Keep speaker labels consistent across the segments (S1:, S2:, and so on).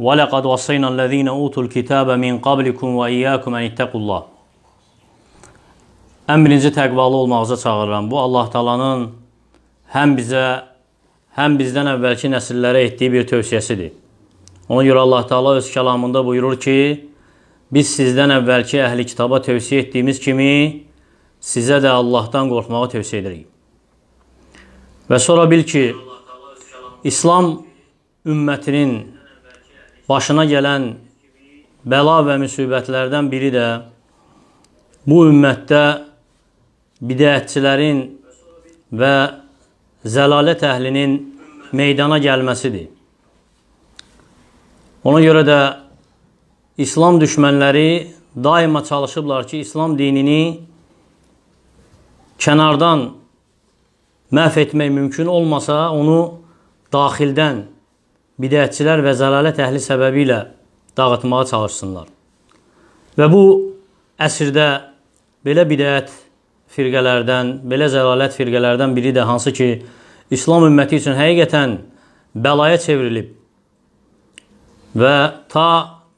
S1: وَلَقَدْ وَصَّيْنَا الَّذ۪ينَ اُوتُوا الْكِتَابَ مِنْ قَبْلِكُمْ وَاِيَّاكُمْ اَنْ اِتَّقُوا Ən birinci təqvalı olmağıza çağırıram. Bu, Allah talanın həm bizə, həm bizdən əvvəlki nəsillərə etdiyi bir tövsiyəsidir. Ona görə Allah Taala öz kəlamında buyurur ki, biz sizdən əvvəlki əhli kitaba tövsiyə etdiyimiz kimi sizə də Allahdan qorxmağı tövsiyə edirik. Və sonra bil ki, İslam ümmətinin başına gələn bəla və müsibətlərdən biri də bu ümmətdə bidətçilərin və zəlalət əhlinin meydana gəlməsidir. Ona görə də İslam düşmənləri daima çalışıblar ki, İslam dinini kənardan məhv etmək mümkün olmasa, onu daxildən bidətçilər və zəlalət əhli səbəbi ilə dağıtmağa çalışsınlar. Və bu əsrdə belə bidət firqələrdən, belə zəlalət firqələrdən biri də hansı ki, İslam ümməti üçün həqiqətən bəlaya çevrilib və ta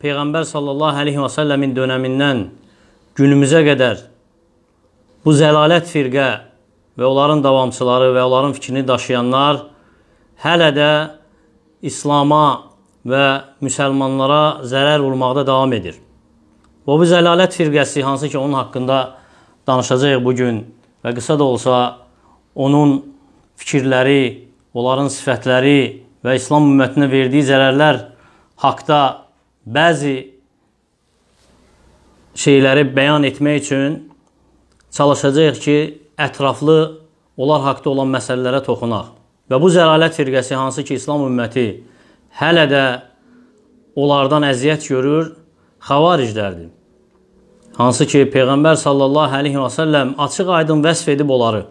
S1: Peyğəmbər sallallahu əleyhi və səlləmin dönəmindən günümüzə qədər bu zəlalət firqə və onların davamçıları və onların fikrini daşıyanlar hələ də İslama və müsəlmanlara zərər vurmaqda davam edir. Və bu zəlalət firqəsi, hansı ki, onun haqqında danışacağıq bugün və qısa da olsa onun fikirləri, onların sifətləri və İslam ümmətinə verdiyi zərərlər haqda bəzi şeyləri bəyan etmək üçün çalışacağıq ki, ətraflı onlar haqda olan məsələlərə toxunaq. Və bu zəlalət firqəsi hansı ki, İslam ümməti hələ də onlardan əziyyət görür, xavariclərdir. Hansı ki, Peyğəmbər sallallahu əleyhi və səlləm açıq-aydın vəsf edib onları,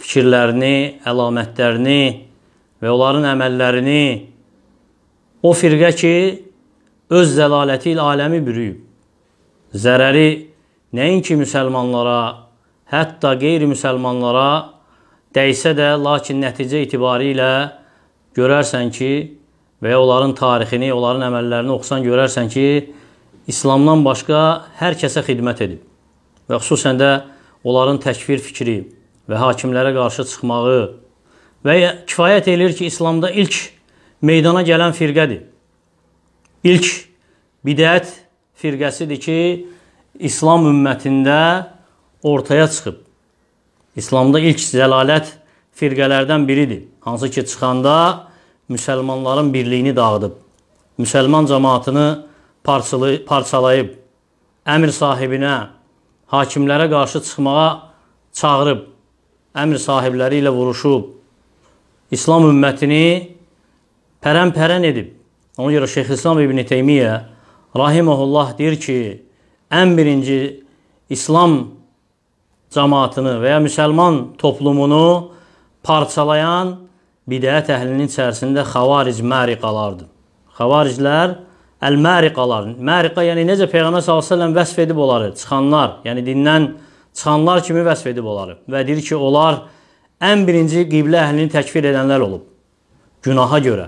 S1: fikirlərini, əlamətlərini və onların əməllərini o firqə ki, öz zəlaləti ilə aləmi bürüyüb. Zərəri nəinki müsəlmanlara, hətta qeyri-müsəlmanlara dəysə də, lakin nəticə itibari ilə görərsən ki, və ya onların tarixini, onların əməllərini oxusan görərsən ki, İslamdan başqa hər kəsə xidmət edib. Və xüsusən də onların təkfir fikri və hakimlərə qarşı çıxmağı və kifayət eləyir ki, İslamda ilk meydana gələn firqədir. İlk bidət firqəsidir ki, İslam ümmətində ortaya çıxıb. İslamda ilk zəlalət firqələrdən biridir. Hansı ki, çıxanda müsəlmanların birliyini dağıdıb, müsəlman cəmaatını parçalı, parçalayıb, əmr sahibinə, hakimlərə qarşı çıxmağa çağırıb, əmr sahibləri ilə vuruşub, İslam ümmətini pərən-pərən edib. Ona görə Şeyxülislam İbn Teymiyyə rahimehullah deyir ki, ən birinci İslam cəmaatını və ya müsəlman toplumunu parçalayan bidət əhlinin içərisində xavaric məriqalardır. Xavariclər əl-məriqalar. Məriqa yəni necə Peyğəmbər sallallahu əleyhi vəsf edib onları, çıxanlar, yəni dindən çıxanlar kimi vəsf edib onları və deyir ki, onlar ən birinci qiblə əhlini təkfir edənlər olub günaha görə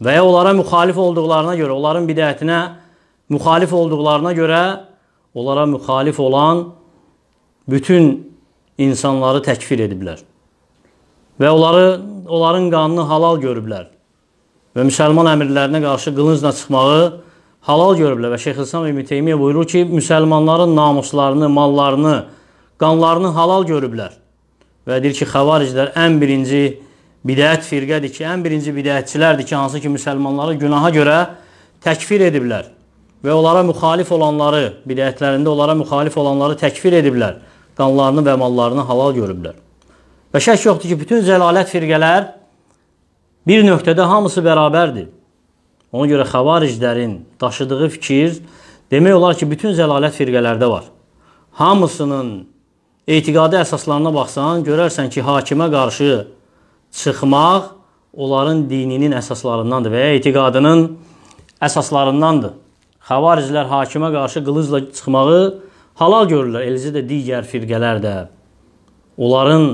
S1: və ya onlara müxalif olduqlarına görə, onların bidətinə müxalif olduqlarına görə onlara müxalif olan bütün insanları təkfir ediblər. Və onları, onların qanını halal görüblər. Və müsəlman əmirlərinə qarşı qılıncla çıxmağı halal görüblər. Və Şeyxülislam İbn Teymiyyə buyurur ki, müsəlmanların namuslarını, mallarını, qanlarını halal görüblər. Və deyir ki, xəvariclər ən birinci bidət firqədir ki, ən birinci bidətçilərdir ki, hansı ki, müsəlmanları günaha görə təkfir ediblər və onlara müxalif olanları, bidətlərində onlara müxalif olanları təkfir ediblər, qanlarını və mallarını halal görüblər. Və şək yoxdur ki, bütün zəlalət firqələr bir nöqtədə hamısı bərabərdir. Ona görə xəvariclərin daşıdığı fikir demək olar ki, bütün zəlalət firqələrdə var. Hamısının etiqadi əsaslarına baxsan, görərsən ki, hakimə qarşı çıxmaq onların dininin əsaslarındandır və ya etiqadının əsaslarındandır xəvariclər hakimə qarşı qılıcla çıxmağı halal görürlər. Eləcə də digər firqələr də onların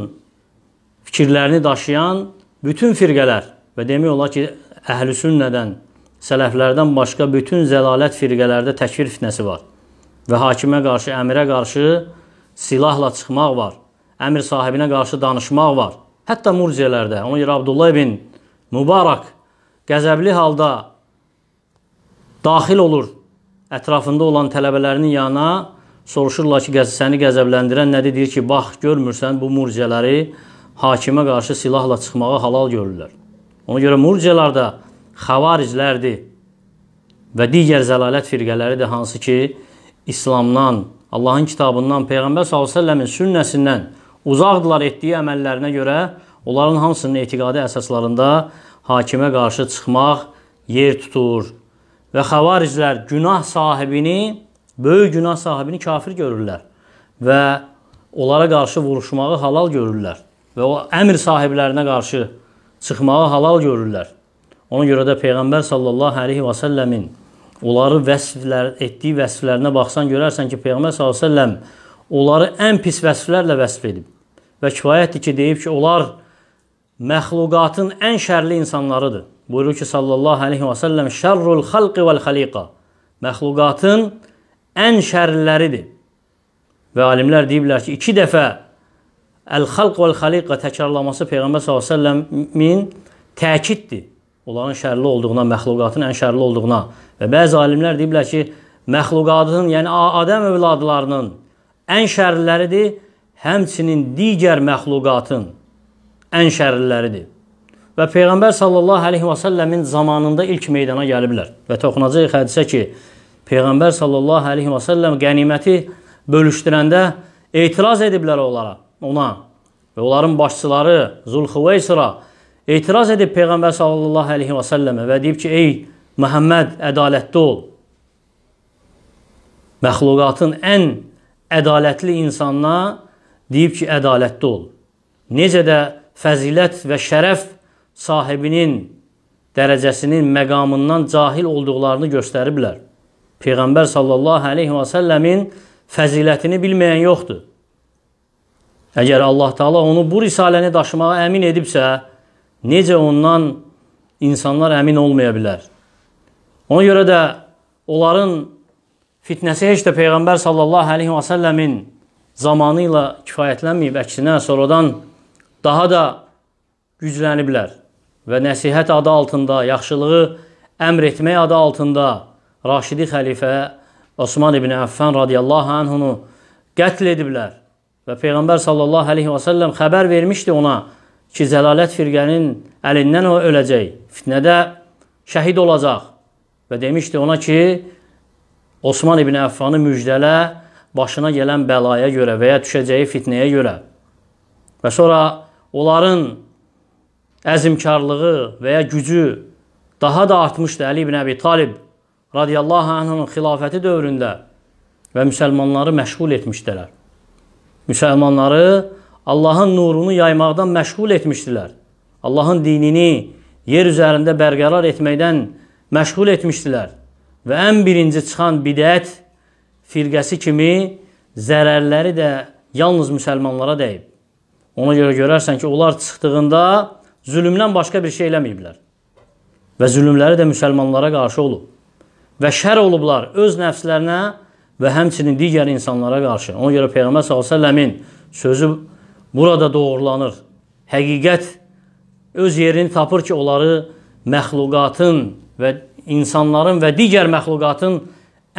S1: fikirlərini daşıyan bütün firqələr və demək olar ki, əhlüsünnədən, sələflərdən başqa bütün zəlalət firqələrdə təkfir fitnəsi var. Və hakimə qarşı, əmirə qarşı silahla çıxmaq var. Əmir sahibinə qarşı danışmaq var. Hətta murciələrdə, ona görə Abdullah ibn Mübarək qəzəbli halda daxil olur ətrafında olan tələbələrinin yanına soruşurlar ki, səni qəzəbləndirən nədir? Deyir ki, bax, görmürsən bu murciələri hakimə qarşı silahla çıxmağa halal görürlər. Ona görə murciələr də xavariclərdir və digər zəlalət firqələri də hansı ki, İslamdan, Allahın kitabından, Peyğəmbər s.ə.v-in sünnəsindən uzaqdılar etdiyi əməllərinə görə onların hamısının etiqadı əsaslarında hakimə qarşı çıxmaq yer tutur, və xavariclər günah sahibini, böyük günah sahibini kafir görürlər və onlara qarşı vuruşmağı halal görürlər və o əmr sahiblərinə qarşı çıxmağı halal görürlər. Ona görə də Peyğəmbər sallallahu əleyhi və səlləmin onları vəsflər etdiyi vəsflərinə baxsan görərsən ki, Peyğəmbər sallallahu əleyhi və səlləm onları ən pis vəsflərlə vəsf edib. Və kifayətdir ki, deyib ki, onlar məxluqatın ən şərli insanlarıdır. Buyurur ki, sallallahu aleyhi və səlləm, şərrul xalqi vəl xaliqa. Məxluqatın ən şərləridir. Və alimlər deyiblər ki, iki dəfə əl-xalq vəl-xaliqa təkrarlaması Peyğəmbər s.ə.v-in təkiddir. Onların şərli olduğuna, məxluqatın ən şərli olduğuna. Və bəzi alimlər deyiblər ki, məxluqatın, yəni Adəm övladlarının ən şərləridir, həmçinin digər məxluqatın ən şərləridir və Peyğəmbər sallallahu əleyhi və səlləmin zamanında ilk meydana gəliblər. Və toxunacaq hədisə ki, Peyğəmbər sallallahu əleyhi və səlləm qəniməti bölüşdürəndə etiraz ediblər onlara, ona. Və onların başçıları Zulxuveysra etiraz edib Peyğəmbər sallallahu əleyhi və səlləmə və deyib ki, ey Məhəmməd ədalətli ol. Məxluqatın ən ədalətli insanına deyib ki, ədalətli ol. Necə də fəzilət və şərəf sahibinin dərəcəsinin, məqamından cahil olduqlarını göstəriblər. Peyğəmbər sallallahu əleyhi və səlləmin fəzilətini bilməyən yoxdur. Əgər Allah Taala onu bu risaləni daşımağa əmin edibsə, necə ondan insanlar əmin olmaya bilər? Ona görə də onların fitnəsi heç də Peyğəmbər sallallahu əleyhi və səlləmin zamanı ilə kifayətlənməyib, əksinə sonradan daha da gücləniblər və nəsihət adı altında, yaxşılığı əmr etmək adı altında Raşidi xəlifə Osman ibn Əffan radiyallahu anhunu qətl ediblər və Peyğəmbər sallallahu əleyhi və səlləm xəbər vermişdi ona ki, Zəlalət firqənin əlindən o öləcək, fitnədə şəhid olacaq və demişdi ona ki, Osman ibn Əffanı müjdələ başına gələn bəlaya görə və ya düşəcəyi fitnəyə görə. Və sonra onların əzimkarlığı və ya gücü daha da artmışdı Əli ibn Əbi Talib radiyallahu anhın xilafəti dövründə və müsəlmanları məşğul etmişdilər. Müsəlmanları Allahın nurunu yaymaqdan məşğul etmişdilər. Allahın dinini yer üzərində bərqərar etməkdən məşğul etmişdilər. Və ən birinci çıxan bidət firqəsi kimi zərərləri də yalnız müsəlmanlara dəyib. Ona görə görərsən ki, onlar çıxdığında zülümdən başqa bir şey eləməyiblər. Və zülümləri də müsəlmanlara qarşı olub. Və şər olublar öz nəfslərinə və həmçinin digər insanlara qarşı. Ona görə Peyğəmbər s.ə.v-in sözü burada doğrulanır. Həqiqət öz yerini tapır ki, onları məxluqatın və insanların və digər məxluqatın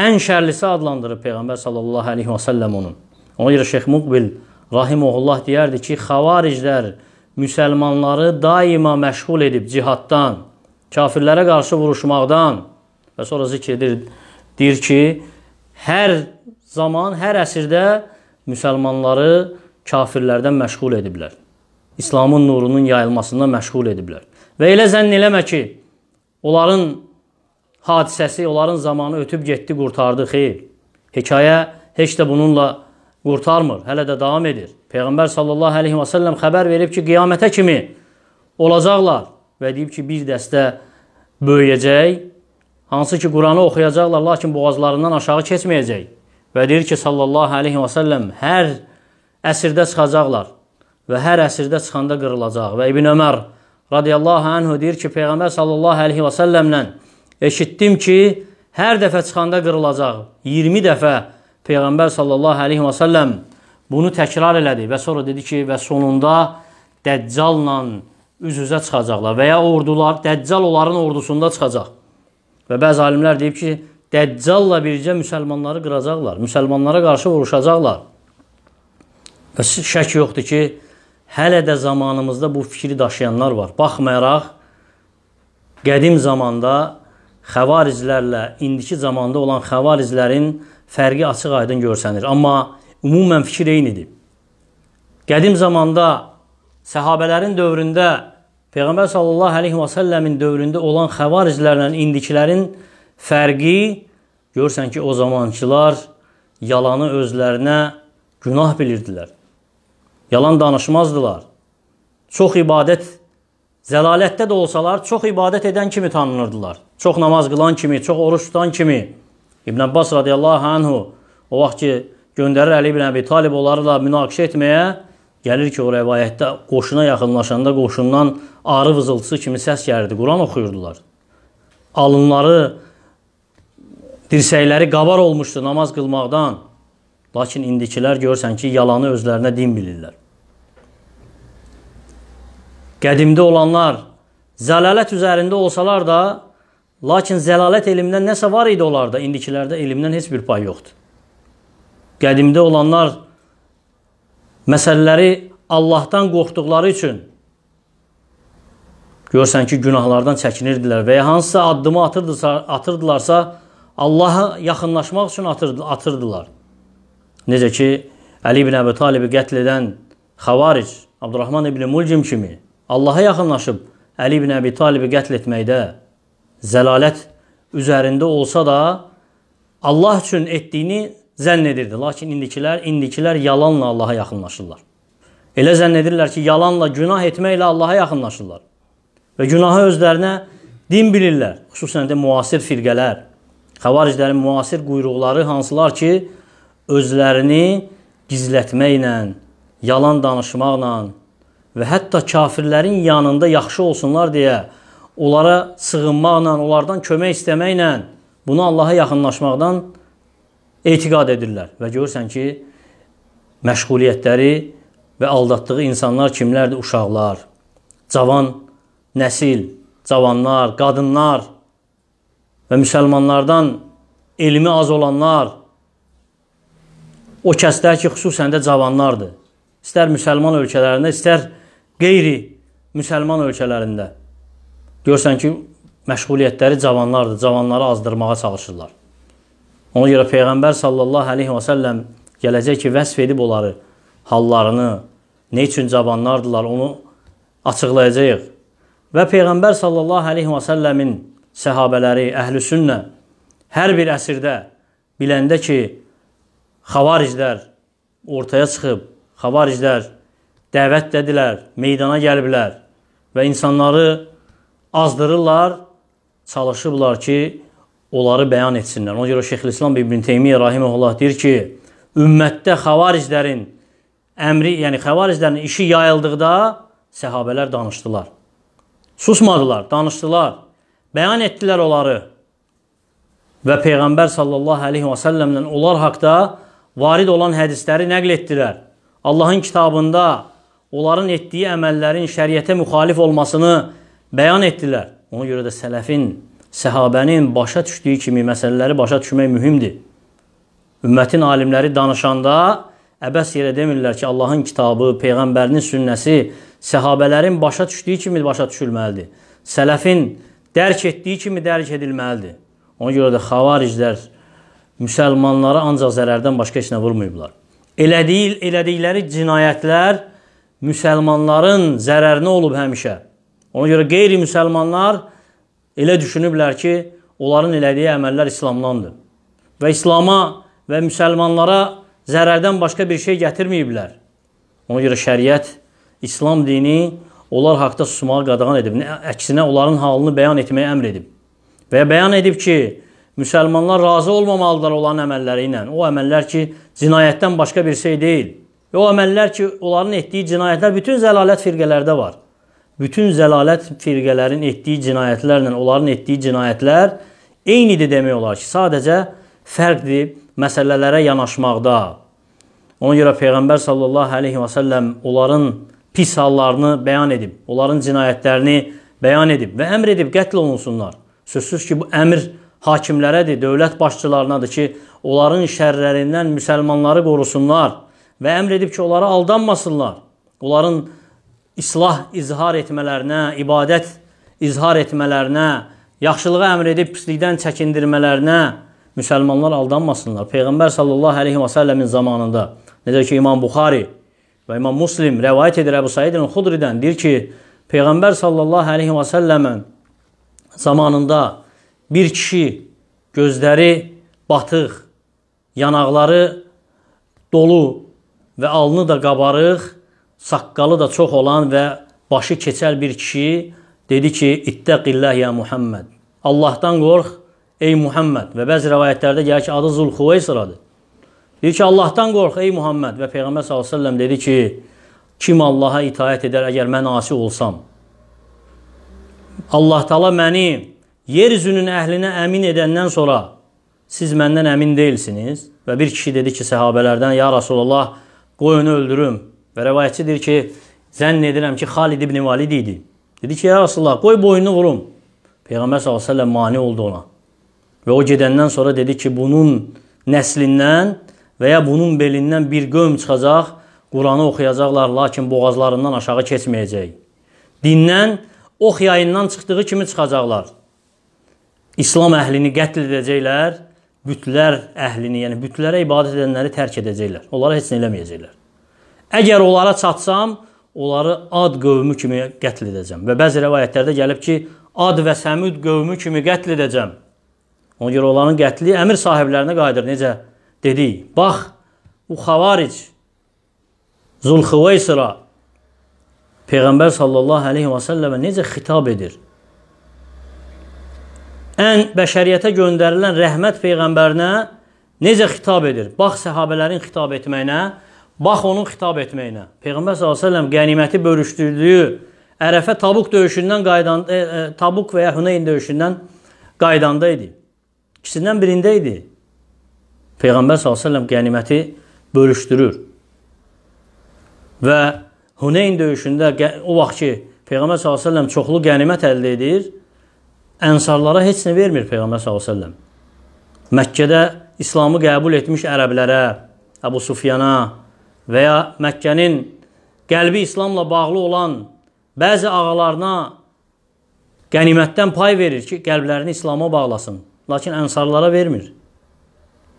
S1: ən şərlisi adlandırır Peyğəmbər sallallahu əleyhi və səlləm onun. Ona görə Şeyx Muqbil rahimeullah deyərdi ki, xavariclər müsəlmanları daima məşğul edib cihaddan, kafirlərə qarşı vuruşmaqdan və sonra zikr edir, deyir ki, hər zaman, hər əsrdə müsəlmanları kafirlərdən məşğul ediblər. İslamın nurunun yayılmasında məşğul ediblər. Və elə zənn eləmə ki, onların hadisəsi, onların zamanı ötüb getdi, qurtardı, xeyr. Hekayə heç də bununla qurtarmır, hələ də davam edir. Peyğəmbər sallallahu əleyhi və səlləm xəbər verib ki, qiyamətə kimi olacaqlar və deyib ki, bir dəstə böyüyəcək, hansı ki, Quranı oxuyacaqlar, lakin boğazlarından aşağı keçməyəcək. Və deyir ki, sallallahu əleyhi və səlləm hər əsirdə çıxacaqlar və hər əsirdə çıxanda qırılacaq. Və İbn Ömər radiyallahu anhu deyir ki, Peyğəmbər sallallahu əleyhi və səlləmlə eşitdim ki, hər dəfə çıxanda qırılacaq. 20 dəfə Peyğəmbər sallallahu əleyhi və səlləm bunu təkrar elədi və sonra dedi ki, və sonunda Dəccalla üz-üzə çıxacaqlar və ya ordular Dəccal onların ordusunda çıxacaq. Və bəzi alimlər deyib ki, Dəccalla bircə müsəlmanları qıracaqlar, müsəlmanlara qarşı vuruşacaqlar. Və şək yoxdur ki, hələ də zamanımızda bu fikri daşıyanlar var. Baxmayaraq qədim zamanda xəvariclərlə indiki zamanda olan xəvariclərin fərqi açıq-aydın görsənir. Amma ümumən fikir eynidir. Qədim zamanda səhabələrin dövründə Peyğəmbər sallallahu əleyhi və səlləmin dövründə olan xəvariclərlə indikilərin fərqi görsən ki, o zamankılar yalanı özlərinə günah bilirdilər. Yalan danışmazdılar. Çox ibadət zəlalətdə də olsalar çox ibadət edən kimi tanınırdılar. Çox namaz qılan kimi, çox oruç tutan kimi İbn Abbas radiyallahu anhu o vaxt ki, göndərir Əli ibn Əbi Talib onlarla münaqişə etməyə, gəlir ki, o rəvayətdə qoşuna yaxınlaşanda qoşundan arı vızıltısı kimi səs gəlirdi. Quran oxuyurdular. Alınları, dirsəkləri qabar olmuşdu namaz qılmaqdan. Lakin indikilər görsən ki, yalanı özlərinə din bilirlər. Qədimdə olanlar zəlalət üzərində olsalar da Lakin zəlalət elmindən nəsə var idi onlarda, indikilərdə elmdən heç bir pay yoxdur. Qədimdə olanlar məsələləri Allahdan qorxduqları üçün görsən ki, günahlardan çəkinirdilər və ya hansısa addımı atırdısa, atırdılarsa, Allaha yaxınlaşmaq üçün atırdı, atırdılar. Necə ki, Əli ibn Əbi Talibi qətl edən Xavaric, Abdurrahman ibn Mulcim kimi Allaha yaxınlaşıb Əli ibn Əbi Talibi qətl etməkdə zəlalət üzərində olsa da Allah üçün etdiyini zənn edirdi. Lakin indikilər, indikilər yalanla Allaha yaxınlaşırlar. Elə zənn edirlər ki, yalanla, günah etməklə Allaha yaxınlaşırlar. Və günahı özlərinə din bilirlər. Xüsusən də müasir firqələr, xəvariclərin müasir quyruqları hansılar ki, özlərini gizlətməklə, yalan danışmaqla və hətta kafirlərin yanında yaxşı olsunlar deyə onlara sığınmaqla, onlardan kömək istəməklə bunu Allaha yaxınlaşmaqdan etiqad edirlər. Və görürsən ki, məşğuliyyətləri və aldatdığı insanlar kimlərdir? Uşaqlar, cavan nəsil, cavanlar, qadınlar və müsəlmanlardan elmi az olanlar, o kəslər ki, xüsusən də cavanlardır. İstər müsəlman ölkələrində, istər qeyri-müsəlman ölkələrində. Görürsən ki, məşğuliyyətləri cavanlardır, cavanları azdırmağa çalışırlar. Ona görə Peyğəmbər sallallahu əleyhi və səlləm gələcək ki, vəsf edib onları, hallarını, nə üçün cavanlardılar, onu açıqlayacağıq. Və Peyğəmbər sallallahu əleyhi və səlləmin səhabələri, əhlüsünnə hər bir əsrdə biləndə ki, xavariclər ortaya çıxıb, xavariclər dəvətdədilər, meydana gəliblər və insanları azdırırlar, çalışıblar ki, onları bəyan etsinlər. Ona görə Şeyxülislam İbn Teymiyyə rahimehullah deyir ki, ümmətdə xavariclərin əmri, yəni xavariclərin işi yayıldıqda səhabələr danışdılar. Susmadılar, danışdılar, bəyan etdilər onları. Və Peyğəmbər sallallahu əleyhi və səlləmlə onlar haqqda varid olan hədisləri nəql etdilər. Allahın kitabında onların etdiyi əməllərin şəriətə müxalif olmasını bəyan etdilər. Ona görə də sələfin, səhabənin başa düşdüyü kimi məsələləri başa düşmək mühümdir. Ümmətin alimləri danışanda əbəs yerə demirlər ki, Allahın kitabı, peyğəmbərinin sünnəsi səhabələrin başa düşdüyü kimi başa düşülməlidir. Sələfin dərk etdiyi kimi dərk edilməlidir. Ona görə də xavariclər müsəlmanlara ancaq zərərdən başqa heç nə vurmayıblar. Elədiyi elədikləri cinayətlər müsəlmanların zərərinə olub həmişə. Ona görə qeyri-müsəlmanlar elə düşünüblər ki, onların elədiyi əməllər İslamdandır. Və İslama və müsəlmanlara zərərdən başqa bir şey gətirməyiblər. Ona görə şəriət İslam dini onlar haqda susmağa qadağan edib. Əksinə onların halını bəyan etməyə əmr edib. Və bəyan edib ki, müsəlmanlar razı olmamalıdırlar olan əməlləri ilə. O əməllər ki, cinayətdən başqa bir şey deyil. Və o əməllər ki, onların etdiyi cinayətlər bütün zəlalət firqələrdə var bütün zəlalət firqələrin etdiyi cinayətlərlə onların etdiyi cinayətlər eynidir demək olar ki, sadəcə fərqdir məsələlərə yanaşmaqda. Ona görə Peyğəmbər sallallahu əleyhi və səlləm onların pis hallarını bəyan edib, onların cinayətlərini bəyan edib və əmr edib qətl olunsunlar. Sözsüz ki, bu əmr hakimlərədir, dövlət başçılarınadır ki, onların şərlərindən müsəlmanları qorusunlar və əmr edib ki, onlara aldanmasınlar. Onların islah izhar etmələrinə, ibadət izhar etmələrinə, yaxşılığı əmr edib pislikdən çəkindirmələrinə müsəlmanlar aldanmasınlar. Peyğəmbər sallallahu əleyhi və səlləmin zamanında necə ki İmam Buxari və İmam Muslim rivayet edir Əbu Said el-Xudridən deyir ki, Peyğəmbər sallallahu əleyhi və səlləmin zamanında bir kişi gözləri batıq, yanaqları dolu və alnı da qabarıq saqqalı da çox olan və başı keçəl bir kişi dedi ki, İttəqillah ya Muhammed. Allahdan qorx, ey Muhammed. Və bəzi rəvayətlərdə gəlir ki, adı Zulxuveysradır. Deyir ki, Allahdan qorx, ey Muhammed. Və Peyğəmbər s.ə.v dedi ki, kim Allaha itayət edər əgər mən asi olsam? Allah tala məni yer üzünün əhlinə əmin edəndən sonra siz məndən əmin deyilsiniz. Və bir kişi dedi ki, səhabələrdən, ya Rasulallah, qoyunu öldürüm. Və rəvayətçi deyir ki, zənn edirəm ki, Xalid ibn Valid idi. Dedi ki, ya Rasulullah, qoy boynunu vurum. Peyğəmbər s.ə.v mani oldu ona. Və o gedəndən sonra dedi ki, bunun nəslindən və ya bunun belindən bir qövm çıxacaq, Quranı oxuyacaqlar, lakin boğazlarından aşağı keçməyəcək. Dindən, ox yayından çıxdığı kimi çıxacaqlar. İslam əhlini qətl edəcəklər, bütlər əhlini, yəni bütlərə ibadət edənləri tərk edəcəklər. Onlara heç nə eləməyəcəklər. Əgər onlara çatsam, onları Ad qövmü kimi qətl edəcəm. Və bəzi rəvayətlərdə gəlib ki, Ad və Səmud qövmü kimi qətl edəcəm. Ona görə onların qətli əmir sahiblərinə qayıdır. Necə dedik? Bax, bu xavaric Zulxıveysira Peyğəmbər sallallahu əleyhi və səlləmə necə xitab edir? Ən bəşəriyyətə göndərilən rəhmət peyğəmbərinə necə xitab edir? Bax səhabələrin xitab etməyinə Bax onun xitab etməyinə. Peyğəmbər sallallahu qəniməti bölüşdürdüyü Ərəfə Tabuk döyüşündən qayıdan e, e, Tabuk və ya Huneyn döyüşündən qaydanda idi. İkisindən birində idi. Peyğəmbər sallallahu qəniməti bölüşdürür. Və Huneyn döyüşündə o vaxt ki Peyğəmbər sallallahu çoxlu qənimət əldə edir, ənsarlara heç nə vermir Peyğəmbər sallallahu Məkkədə İslamı qəbul etmiş ərəblərə, Əbu Sufyana, və ya Məkkənin qəlbi İslamla bağlı olan bəzi ağalarına qənimətdən pay verir ki, qəlblərini İslama bağlasın. Lakin ənsarlara vermir.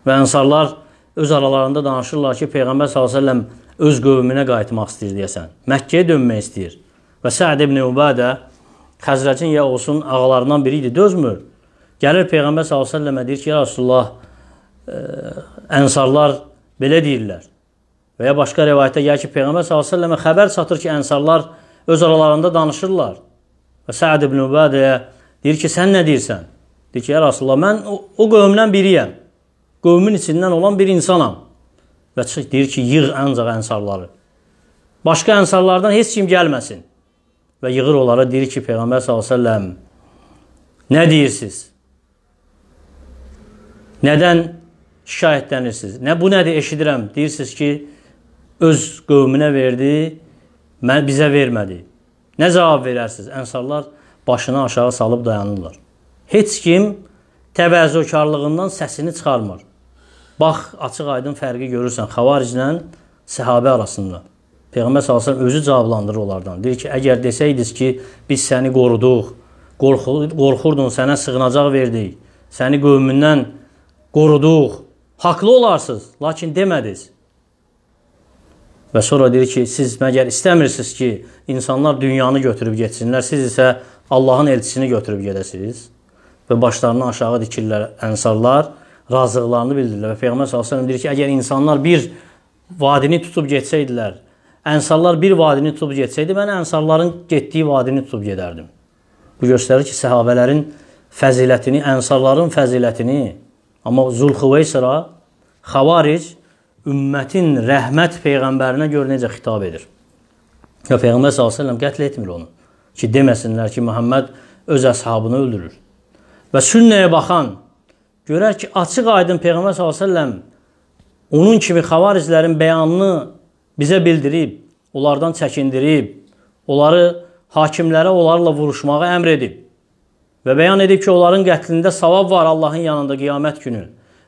S1: Və ənsarlar öz aralarında danışırlar ki, Peyğəmbər s.ə.v öz qövmünə qayıtmaq istəyir deyəsən. Məkkəyə dönmək istəyir. Və Səd ibn Ubadə Xəzrəcin ya olsun ağalarından biri idi, dözmür. Gəlir Peyğəmbər s.ə.və deyir ki, ya Rasulullah, ə, e, ənsarlar belə deyirlər. Və ya başqa rivayətdə gəlir ki, Peyğəmbər s.ə.və xəbər çatır ki, ənsarlar öz aralarında danışırlar. Və Səad ibn Übədəyə deyir ki, sən nə deyirsən? Deyir ki, ya Rasulullah, mən o, o qövmdən biriyəm. Qövmün içindən olan bir insanam. Və çıxır, deyir ki, yığ ancaq ənsarları. Başqa ənsarlardan heç kim gəlməsin. Və yığır onlara, deyir ki, Peyğəmbər s.ə.v nə deyirsiniz? Nədən şikayətlənirsiniz? Nə bu nədir eşidirəm? Deyirsiniz ki, öz qövmünə verdi, mən bizə vermədi. Nə cavab verərsiniz? Ənsarlar başını aşağı salıb dayanırlar. Heç kim təvəzzökarlığından səsini çıxarmır. Bax, açıq-aydın fərqi görürsən xavariclə səhabə arasında. Peyğəmbər sallallahu əleyhi özü cavablandırır onlardan. Deyir ki, əgər desəydiniz ki, biz səni qoruduq, qorxurdun, sənə sığınacaq verdik, səni qövmündən qoruduq, haqlı olarsınız, lakin demədiniz. Və sonra deyir ki, siz məgər istəmirsiniz ki, insanlar dünyanı götürüb getsinlər, siz isə Allahın elçisini götürüb gedəsiniz. Və başlarını aşağı dikirlər ənsarlar, razılıqlarını bildirirlər. Və Peyğəmbər sallallahu əleyhi və səlləm deyir ki, əgər insanlar bir vadini tutub getsəydilər, ənsarlar bir vadini tutub getsəydi, mən ənsarların getdiyi vadini tutub gedərdim. Bu göstərir ki, səhabələrin fəzilətini, ənsarların fəzilətini, amma Zulxuveysra, Xavaric ümmətin rəhmət peyğəmbərinə görə necə xitab edir. Və peyğəmbər sallallahu əleyhi və səlləm qətl etmir onu ki, deməsinlər ki, Məhəmməd öz əshabını öldürür. Və sünnəyə baxan görər ki, açıq-aydın peyğəmbər sallallahu əleyhi və səlləm onun kimi xavarizlərin bəyanını bizə bildirib, onlardan çəkindirib, onları hakimlərə onlarla vuruşmağa əmr edib və bəyan edib ki, onların qətlində savab var Allahın yanında qiyamət günü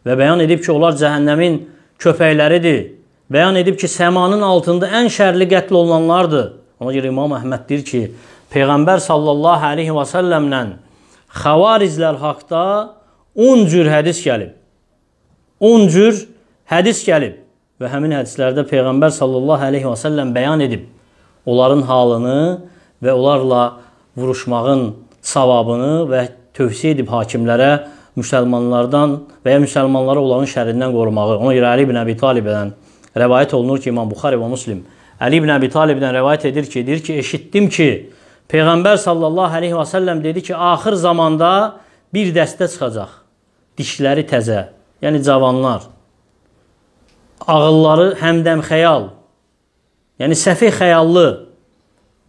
S1: və bəyan edib ki, onlar cəhənnəmin köpəkləridir. Bəyan edib ki, səmanın altında ən şərli qətl olunanlardır. Ona görə İmam Əhməd deyir ki, Peyğəmbər sallallahu əleyhi və səlləmlə xavarizlər haqqda 10 cür hədis gəlib. 10 cür hədis gəlib və həmin hədislərdə Peyğəmbər sallallahu əleyhi və səlləm bəyan edib onların halını və onlarla vuruşmağın savabını və tövsiyə edib hakimlərə müsəlmanlardan və ya müsəlmanlara olanın şərindən qorumağı. Ona görə Əli ibn Əbi Talibdən rəvayət olunur ki, İmam Buxari və Müslim Əli ibn Əbi Talibdən rəvayət edir ki, deyir ki, eşitdim ki, Peyğəmbər sallallahu əleyhi və səlləm dedi ki, axır zamanda bir dəstə çıxacaq. Dişləri təzə, yəni cavanlar. Ağılları həmdəm xəyal. Yəni səfi xəyallı.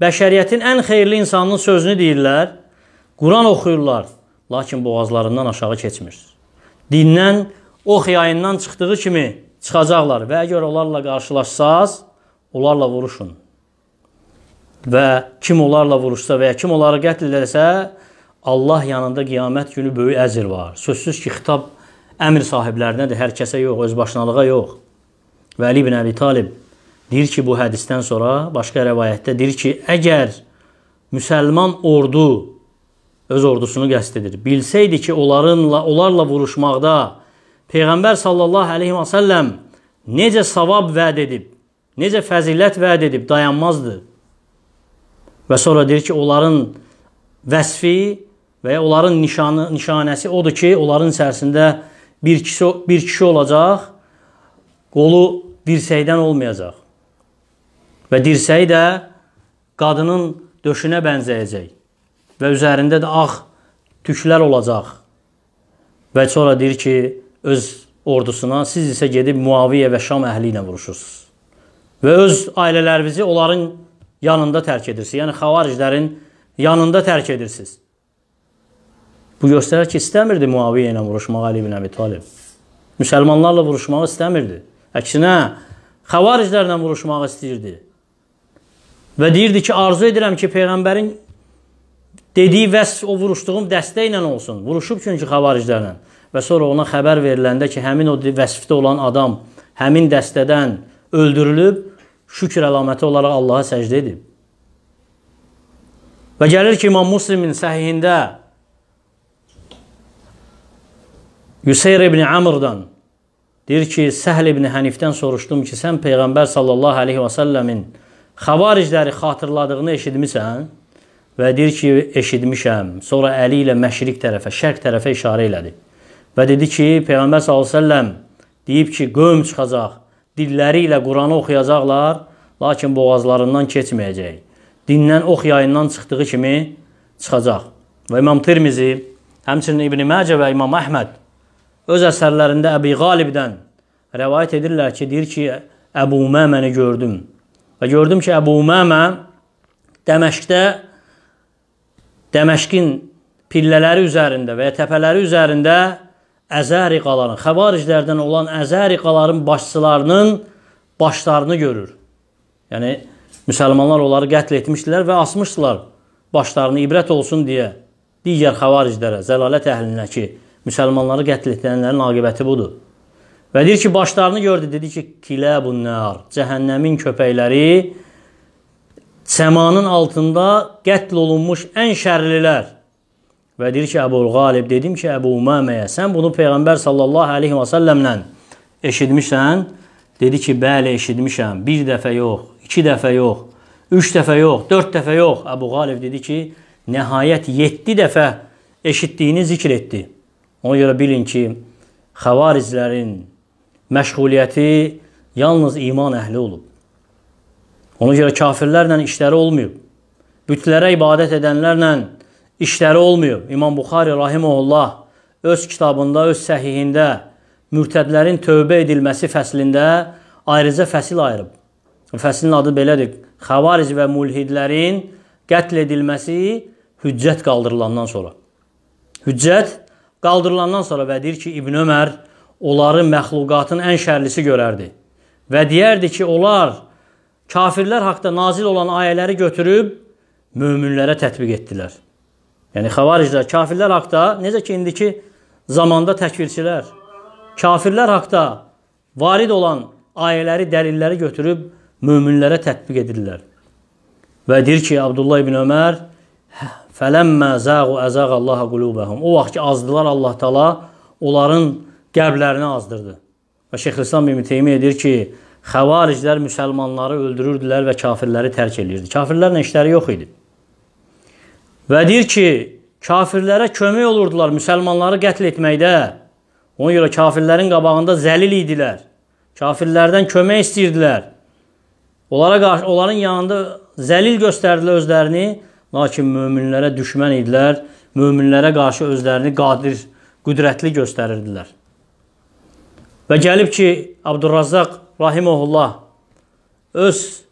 S1: Bəşəriyyətin ən xeyirli insanının sözünü deyirlər. Quran oxuyurlar lakin boğazlarından aşağı keçmir. Dindən, ox yayından çıxdığı kimi çıxacaqlar və əgər onlarla qarşılaşsaz, onlarla vuruşun. Və kim onlarla vuruşsa və ya kim onları qətl edərsə, Allah yanında qiyamət günü böyük əzir var. Sözsüz ki, xitab əmr sahiblərinədir, hər kəsə yox, özbaşınalığa yox. Və Ali ibn Əbi Talib deyir ki, bu hədisdən sonra başqa rəvayətdə deyir ki, əgər müsəlman ordu öz ordusunu qəsd edir. Bilsəydi ki, onlarınla, onlarla vuruşmaqda Peyğəmbər sallallahu əleyhi və səlləm necə savab vəd edib, necə fəzilət vəd edib dayanmazdı. Və sonra deyir ki, onların vəsfi və ya onların nişanı, nişanəsi odur ki, onların içərisində bir kişi, bir kişi olacaq, qolu dirsəkdən olmayacaq. Və dirsəyi də qadının döşünə bənzəyəcək və üzərində də ağ tüklər olacaq. Və sonra deyir ki, öz ordusuna, siz isə gedib Muaviyə və Şam əhli ilə vuruşursunuz. Və öz ailələrinizi onların yanında tərk edirsiniz. Yəni xavariclərin yanında tərk edirsiniz. Bu göstərir ki, istəmirdi Muaviyə ilə vuruşmağı Ali ibn Əbi Talib. Müsəlmanlarla vuruşmağı istəmirdi. Əksinə, xavariclərlə vuruşmağı istəyirdi. Və deyirdi ki, arzu edirəm ki, Peyğəmbərin dediyi vəsf o vuruşduğum dəstə ilə olsun. Vuruşub çünki xavariclərlə və sonra ona xəbər veriləndə ki, həmin o vəsfdə olan adam həmin dəstədən öldürülüb, şükür əlaməti olaraq Allaha səcdə edib. Və gəlir ki, İmam Muslimin səhihində Yüseyr ibn Amr'dan deyir ki, Səhl ibn Hənifdən soruşdum ki, sən Peyğəmbər sallallahu aleyhi və səlləmin xavaricləri xatırladığını eşitmisən? və deyir ki, eşitmişəm. Sonra əli ilə məşriq tərəfə, şərq tərəfə işarə elədi. Və dedi ki, Peyğəmbər s.ə.v deyib ki, qövm çıxacaq, dilləri ilə Quranı oxuyacaqlar, lakin boğazlarından keçməyəcək. Dindən ox yayından çıxdığı kimi çıxacaq. Və İmam Tirmizi, həmçinin İbn Məcə və İmam Əhməd öz əsərlərində Əbi Qalibdən rəvayət edirlər ki, deyir ki, Əbu Məməni gördüm. Və gördüm ki, Əbu Məmə Dəməşqdə Dəməşqin pillələri üzərində və ya təpələri üzərində Əzəri qaların, xəvariclərdən olan Əzəri qaların başçılarının başlarını görür. Yəni, müsəlmanlar onları qətl etmişdilər və asmışdılar başlarını ibrət olsun deyə digər xəvariclərə, zəlalət əhlinə ki, müsəlmanları qətl edənlərin aqibəti budur. Və deyir ki, başlarını gördü, dedi ki, kiləbunnar, cəhənnəmin köpəkləri səmanın altında qətl olunmuş ən şərlilər və deyir ki, Əbu Qalib dedim ki, Əbu Umaməyə sən bunu peyğəmbər sallallahu əleyhi və səlləmlə eşitmisən? Dedi ki, bəli eşitmişəm. Bir dəfə yox, iki dəfə yox, üç dəfə yox, dörd dəfə yox. Əbu Qalib dedi ki, nəhayət 7 dəfə eşitdiyini zikr etdi. Ona görə bilin ki, xəvarizlərin məşğuliyyəti yalnız iman əhli olub. Ona görə kafirlərlə işləri olmayıb. Bütlərə ibadət edənlərlə işləri olmayıb. İmam Buxari rahimehullah öz kitabında, öz səhihində mürtədlərin tövbə edilməsi fəslində ayrıca fəsil ayırıb. Fəslin adı belədir. Xavariz və mulhidlərin qətl edilməsi hüccət qaldırılandan sonra. Hüccət qaldırılandan sonra və deyir ki, İbn Ömər onları məxluqatın ən şərlisi görərdi və deyərdi ki, onlar kafirlər haqda nazil olan ayələri götürüb möminlərə tətbiq etdilər. Yəni xavariclər kafirlər haqda necə ki indiki zamanda təkvirçilər kafirlər haqda varid olan ayələri, dəlilləri götürüb möminlərə tətbiq edirlər. Və deyir ki, Abdullah ibn Ömər Fələmmə zəğu əzəğ Allaha qulubəhum. O vaxt ki azdılar Allah Taala onların qəlblərini azdırdı. Və Şeyx İslam ibn Teymiyyə deyir ki, xəvariclər müsəlmanları öldürürdülər və kafirləri tərk eləyirdi. Kafirlərlə işləri yox idi. Və deyir ki, kafirlərə kömək olurdular müsəlmanları qətl etməkdə. Ona görə kafirlərin qabağında zəlil idilər. Kafirlərdən kömək istəyirdilər. Onlara qarşı onların yanında zəlil göstərdilər özlərini, lakin möminlərə düşmən idilər. Möminlərə qarşı özlərini qadir, qüdrətli göstərirdilər. Və gəlib ki, Abdurrazzaq rahimeullah öz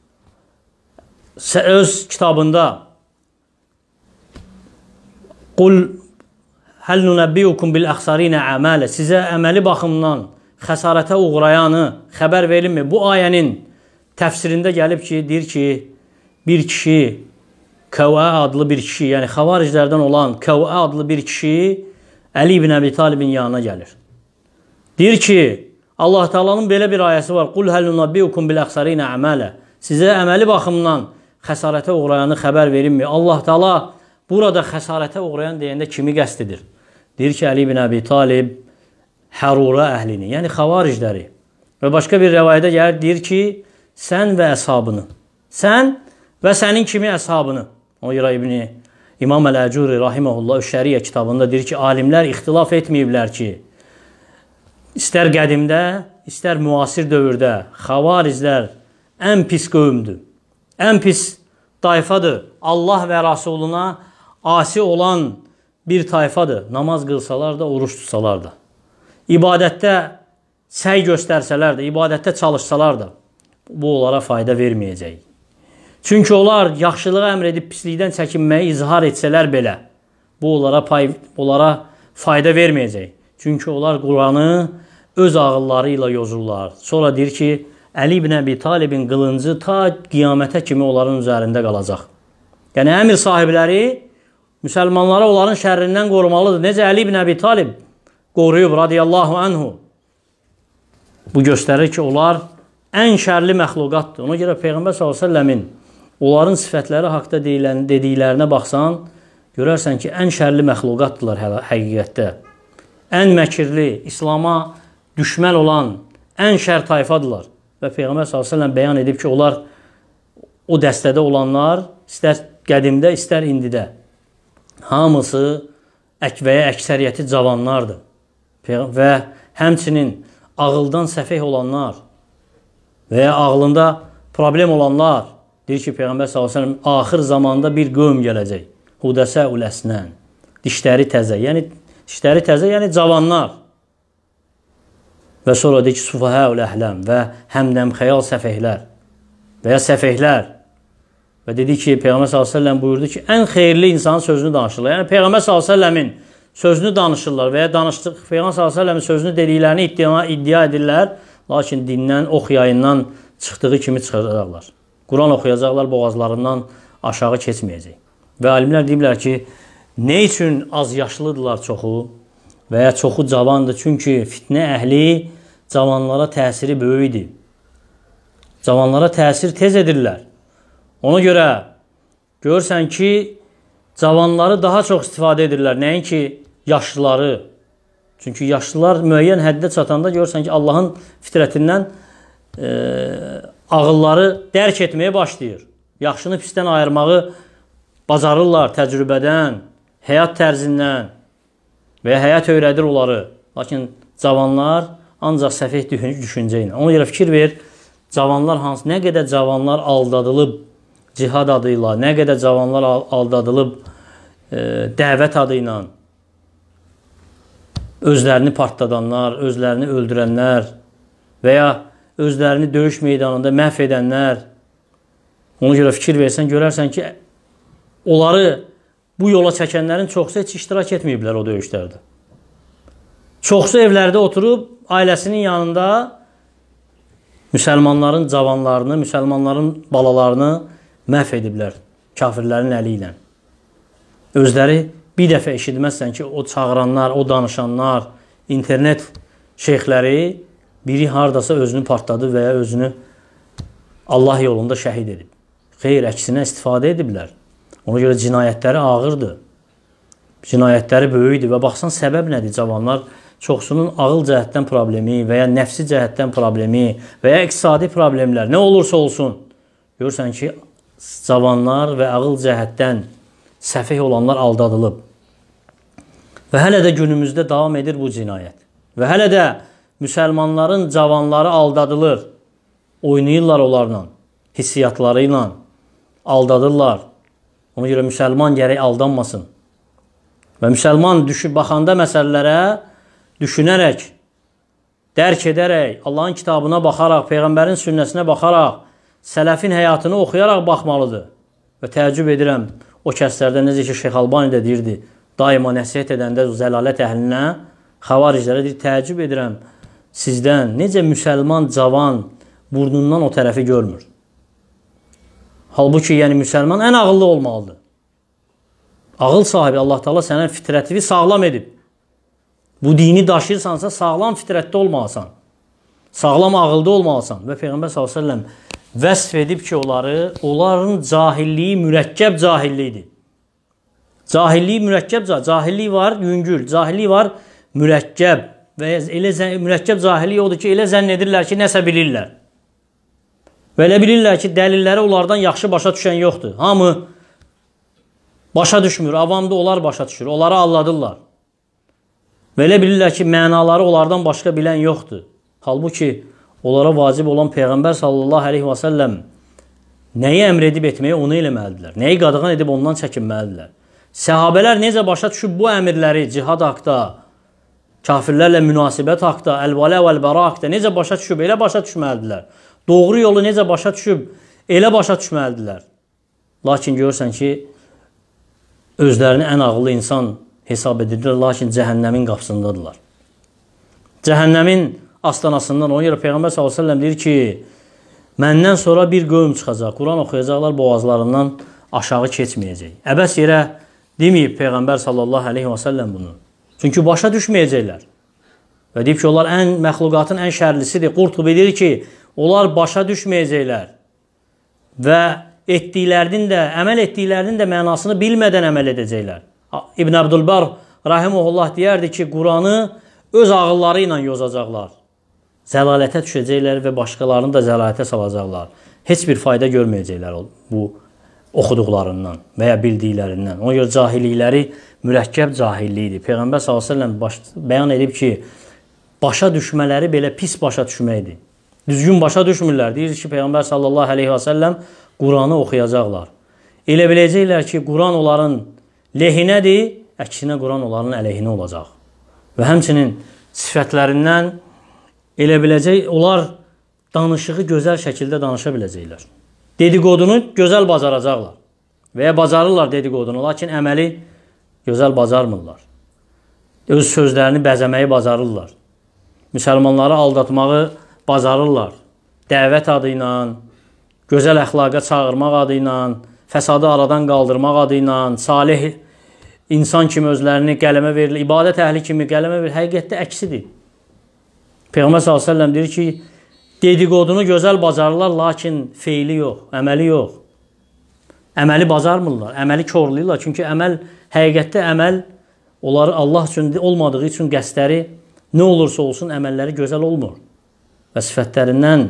S1: öz kitabında Qul Həl nunəbbiyukum bil əxsarinə əmələ Sizə əməli baxımdan xəsarətə uğrayanı xəbər verilmi? Bu ayənin təfsirində gəlib ki, deyir ki, bir kişi Kəvə adlı bir kişi, yəni xavariclərdən olan Kəvə adlı bir kişi Əli ibn Əbi Talibin yanına gəlir. Deyir ki, Allah Taala'nın belə bir ayəsi var. Qul hal nunabbiukum bil akhsarina amala. Sizə əməli baxımdan xəsarətə uğrayanı xəbər verinmi? Allah Taala burada xəsarətə uğrayan deyəndə kimi qəsd edir? Deyir ki, Əli ibn Əbi Talib Hərura əhlini, yəni xavaricləri. Və başqa bir rəvayədə gəlir, deyir ki, sən və əshabını. Sən və sənin kimi əshabını. O görə İbn İmam Əl-Əcuri rahimehullah Şəriə kitabında deyir ki, alimlər ixtilaf etməyiblər ki, istər qədimdə, istər müasir dövrdə xavarizlər ən pis qövmdür. Ən pis tayfadır. Allah və Rasuluna asi olan bir tayfadır. Namaz qılsalar da, oruç tutsalar da. İbadətdə səy göstərsələr də, ibadətdə çalışsalar da bu onlara fayda verməyəcək. Çünki onlar yaxşılığı əmr edib pislikdən çəkinməyi izhar etsələr belə bu onlara pay onlara fayda verməyəcək. Çünki onlar Quranı öz ağılları ilə yozurlar. Sonra deyir ki, Əli ibn Əbi Talibin qılıncı ta qiyamətə kimi onların üzərində qalacaq. Yəni əmir sahibləri müsəlmanları onların şərrindən qorumalıdır. Necə Əli ibn Əbi Talib qoruyub radiyallahu anhu. Bu göstərir ki, onlar ən şərli məxluqatdır. Ona görə Peyğəmbər s.ə.v-in onların sifətləri haqqda deyilən, dediklərinə baxsan, görərsən ki, ən şərli məxluqatdırlar həqiqətdə ən məkirli, İslama düşməl olan ən şər tayfadırlar. Və Peyğəmbər s.ə.v bəyan edib ki, onlar o dəstədə olanlar istər qədimdə, istər indidə hamısı əkvəyə əksəriyyəti cavanlardır. Və həmçinin ağıldan səfeh olanlar və ya ağlında problem olanlar deyir ki, Peyğəmbər s.ə.v axır zamanda bir qövm gələcək. Hudəsə uləsnən, dişləri təzə, yəni Dişləri təzə, yəni cavanlar. Və sonra deyir ki, sufahə ul əhləm və həmdəm xəyal səfehlər və ya səfehlər. Və dedi ki, Peyğəmbər s.ə.v buyurdu ki, ən xeyirli insanın sözünü danışırlar. Yəni Peyğəmbər s.ə.v-in sözünü danışırlar və ya danışdıq Peyğəmbər s.ə.v-in sözünü dediklərini iddia, iddia edirlər, lakin dindən, ox yayından çıxdığı kimi çıxacaqlar. Quran oxuyacaqlar, boğazlarından aşağı keçməyəcək. Və alimlər deyiblər ki, Nə üçün az yaşlıdırlar çoxu və ya çoxu cavandır? Çünki fitnə əhli cavanlara təsiri böyükdür. Cavanlara təsir tez edirlər. Ona görə görürsən ki, cavanları daha çox istifadə edirlər, nəinki yaşlıları. Çünki yaşlılar müəyyən həddə çatanda görürsən ki, Allahın fitrətindən e, ağılları dərk etməyə başlayır. Yaxşını pisdən ayırmağı bacarırlar təcrübədən, həyat tərzindən və ya həyat öyrədir onları. Lakin cavanlar ancaq səfeh düşüncə ilə. Ona görə fikir ver, cavanlar hansı, nə qədər cavanlar aldadılıb cihad adı ilə, nə qədər cavanlar aldadılıb e, dəvət adı ilə özlərini partladanlar, özlərini öldürənlər və ya özlərini döyüş meydanında məhv edənlər. Ona görə fikir versən, görərsən ki, onları bu yola çəkənlərin çoxu heç iştirak etməyiblər o döyüşlərdə. Çoxsu evlərdə oturub ailəsinin yanında müsəlmanların cavanlarını, müsəlmanların balalarını məhv ediblər kafirlərin əli ilə. Özləri bir dəfə eşitməzsən ki, o çağıranlar, o danışanlar, internet şeyxləri biri hardasa özünü partladı və ya özünü Allah yolunda şəhid edib. Xeyr, əksinə istifadə ediblər. Ona görə cinayətləri ağırdır. Cinayətləri böyükdür və baxsan səbəb nədir? Cavanlar çoxsunun ağıl cəhətdən problemi və ya nəfsi cəhətdən problemi və ya iqtisadi problemlər nə olursa olsun görürsən ki, cavanlar və ağıl cəhətdən səfih olanlar aldadılıb. Və hələ də günümüzdə davam edir bu cinayət. Və hələ də müsəlmanların cavanları aldadılır. Oynayırlar onlarla, hissiyatları ilə aldadırlar. Ona görə müsəlman gərək aldanmasın. Və müsəlman düşüb baxanda məsələlərə düşünərək, dərk edərək, Allahın kitabına baxaraq, Peyğəmbərin sünnəsinə baxaraq, sələfin həyatını oxuyaraq baxmalıdır. Və təəccüb edirəm, o kəslərdə necə ki, Şeyx Albani də deyirdi, daima nəsihət edəndə zəlalət əhlinə, xəvariclərə deyir, təəccüb edirəm, sizdən necə müsəlman cavan burnundan o tərəfi görmür. Halbuki yəni müsəlman ən ağıllı olmalıdır. Ağıl sahibi Allah Taala sənə fitrətini sağlam edib. Bu dini daşıyırsansa sağlam fitrətdə olmalısan. Sağlam ağılda olmalısan və Peyğəmbər sallallahu əleyhi və səlləm vəsf edib ki, onları, onların cahilliyi mürəkkəb cahillikdir. Cahillik mürəkkəb cahillik, cahillik var yüngül, cahillik var mürəkkəb və elə mürəkkəb cahillik odur ki, elə zənn edirlər ki, nəsə bilirlər. Və elə bilirlər ki, dəlilləri onlardan yaxşı başa düşən yoxdur. Hamı başa düşmür, avamda onlar başa düşür, onları alladırlar. Və elə bilirlər ki, mənaları onlardan başqa bilən yoxdur. Halbuki onlara vacib olan Peyğəmbər sallallahu əleyhi və səlləm nəyi əmr edib etməyə onu eləməlidirlər. Nəyi qadağan edib ondan çəkinməlidirlər. Səhabələr necə başa düşüb bu əmirləri cihad haqqda, kafirlərlə münasibət haqqda, əlvalə və əlbəra haqqda necə başa düşüb, elə başa düşməlidirlər. Doğru yolu necə başa düşüb, elə başa düşməlidirlər. Lakin görürsən ki, özlərini ən ağıllı insan hesab edirlər, lakin cəhənnəmin qapısındadırlar. Cəhənnəmin astanasından ona görə Peyğəmbər s.ə.v deyir ki, məndən sonra bir qövm çıxacaq, Quran oxuyacaqlar, boğazlarından aşağı keçməyəcək. Əbəs yerə deməyib Peyğəmbər s.ə.v bunu. Çünki başa düşməyəcəklər. Və deyib ki, onlar ən məxluqatın ən şərlisidir. Qurtub edir ki, Onlar başa düşməyəcəklər və etdiklərinin də, əməl etdiklərinin də mənasını bilmədən əməl edəcəklər. İbn Əbdülbar rahimehullah deyərdi ki, Qur'anı öz ağılları ilə yozacaqlar. Zəlalətə düşəcəklər və başqalarını da zəlalətə salacaqlar. Heç bir fayda görməyəcəklər bu oxuduqlarından və ya bildiklərindən. Ona görə cahillikləri mürəkkəb cahillikdir. Peyğəmbər sallallahu əleyhi və səlləm bəyan edib ki, başa düşmələri belə pis başa düşməkdir. Düzgün başa düşmürlər. Deyir ki, Peyğəmbər sallallahu əleyhi və səlləm Quranı oxuyacaqlar. Elə biləcəklər ki, Quran onların lehinədir, əksinə Quran onların əleyhinə olacaq. Və həmçinin sifətlərindən elə biləcək, onlar danışığı gözəl şəkildə danışa biləcəklər. Dediqodunu gözəl bacaracaqlar. Və ya bacarırlar dediqodunu, lakin əməli gözəl bacarmırlar. Öz sözlərini bəzəməyi bacarırlar. Müsəlmanları aldatmağı bacarırlar. Dəvət adı ilə, gözəl əxlaqa çağırmaq adı ilə, fəsadı aradan qaldırmaq adı ilə, salih insan kimi özlərini qələmə verilir, ibadət əhli kimi qələmə verilir. Həqiqətdə əksidir. Peyğəmbər sallallahu əleyhi deyir ki, dediqodunu gözəl bacarırlar, lakin feili yox, əməli yox. Əməli bacarmırlar, əməli korlayırlar. Çünki əməl həqiqətdə əməl onları Allah üçün olmadığı üçün qəsdləri nə olursa olsun əməlləri gözəl olmur və sifətlərindən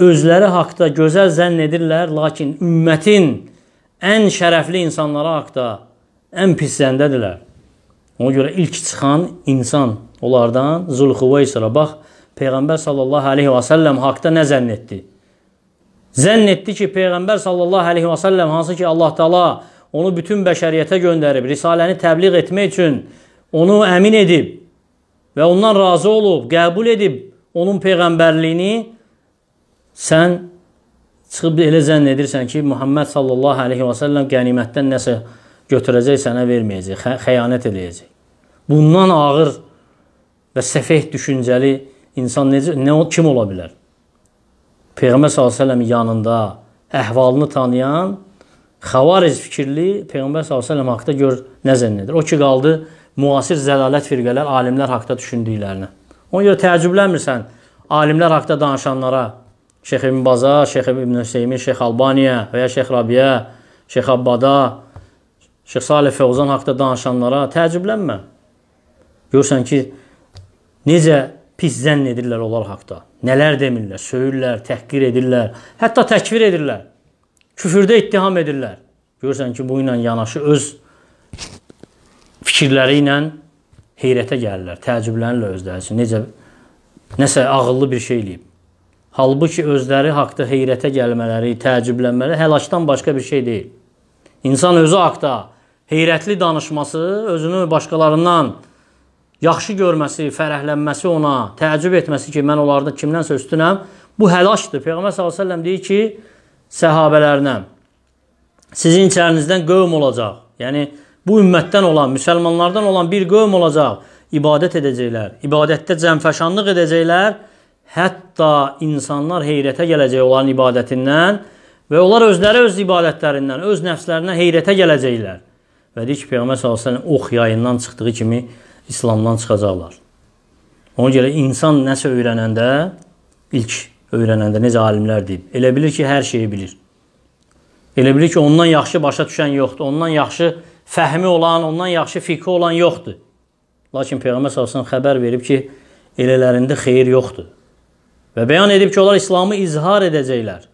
S1: özləri haqda gözəl zənn edirlər, lakin ümmətin ən şərəfli insanları haqda ən pis zəndədirlər. Ona görə ilk çıxan insan onlardan Zulxuveysra bax Peyğəmbər sallallahu alayhi və sallam haqda nə zənn etdi? Zənn etdi ki, Peyğəmbər sallallahu alayhi və sallam hansı ki Allah Taala onu bütün bəşəriyyətə göndərib, risaləni təbliğ etmək üçün onu əmin edib və ondan razı olub, qəbul edib onun peyğəmbərliyini sən çıxıb elə zənn edirsən ki, Muhammed sallallahu əleyhi və səlləm qənimətdən nəsə götürəcək, sənə verməyəcək, xə xəyanət eləyəcək. Bundan ağır və səfeh düşüncəli insan necə nə kim ola bilər? Peyğəmbər sallallahu əleyhi və səlləm yanında əhvalını tanıyan xavariz fikirli Peyğəmbər sallallahu əleyhi və səlləm haqqında gör nə zənn edir? O ki qaldı müasir zəlalət firqələr alimlər haqqında düşündüklərinə. Ona görə təəccüblənmirsən alimlər haqqda danışanlara, Şeyx İbn Baza, Şeyx İbn Hüseymin, Şeyx Albaniya və ya Şeyx Rabiyə, Şeyx Abbada, Şeyx Salih Fevzan haqqda danışanlara təəccüblənmə. Görsən ki, necə pis zənn edirlər onlar haqqda. Nələr demirlər, söyürlər, təhqir edirlər, hətta təkfir edirlər. Küfürdə ittiham edirlər. Görsən ki, bu ilə yanaşı öz fikirləri ilə heyrətə gəlirlər, təəccüblənirlər özləri üçün. Necə nəsə ağıllı bir şey eləyib. Halbuki özləri haqqda heyrətə gəlmələri, təəccüblənmələri həlakdan başqa bir şey deyil. İnsan özü haqqda heyrətli danışması, özünü başqalarından yaxşı görməsi, fərəhlənməsi ona, təəccüb etməsi ki, mən onlardan kimdənsə üstünəm, bu həlakdır. Peyğəmbər sallallahu əleyhi və səlləm deyir ki, səhabələrinə sizin içərinizdən qövm olacaq. Yəni Bu ümmətdən olan, müsəlmanlardan olan bir qövm olacaq. İbadət edəcəklər. İbadətdə cəmfəşanlıq edəcəklər. Hətta insanlar heyrətə gələcək onların ibadətindən və onlar özləri öz ibadətlərindən, öz nəfslərinə heyrətə gələcəklər. Və deyir ki, Peyğəmbər sallallahu ox yayından çıxdığı kimi İslamdan çıxacaqlar. Ona görə insan nəsə öyrənəndə ilk öyrənəndə necə alimlər deyib, elə bilir ki, hər şeyi bilir. Elə bilir ki, ondan yaxşı başa düşən yoxdur. Ondan yaxşı fəhmi olan, ondan yaxşı fikri olan yoxdur. Lakin Peyğəmbər sallallahu xəbər verib ki, elələrində xeyir yoxdur. Və bəyan edib ki, onlar İslamı izhar edəcəklər.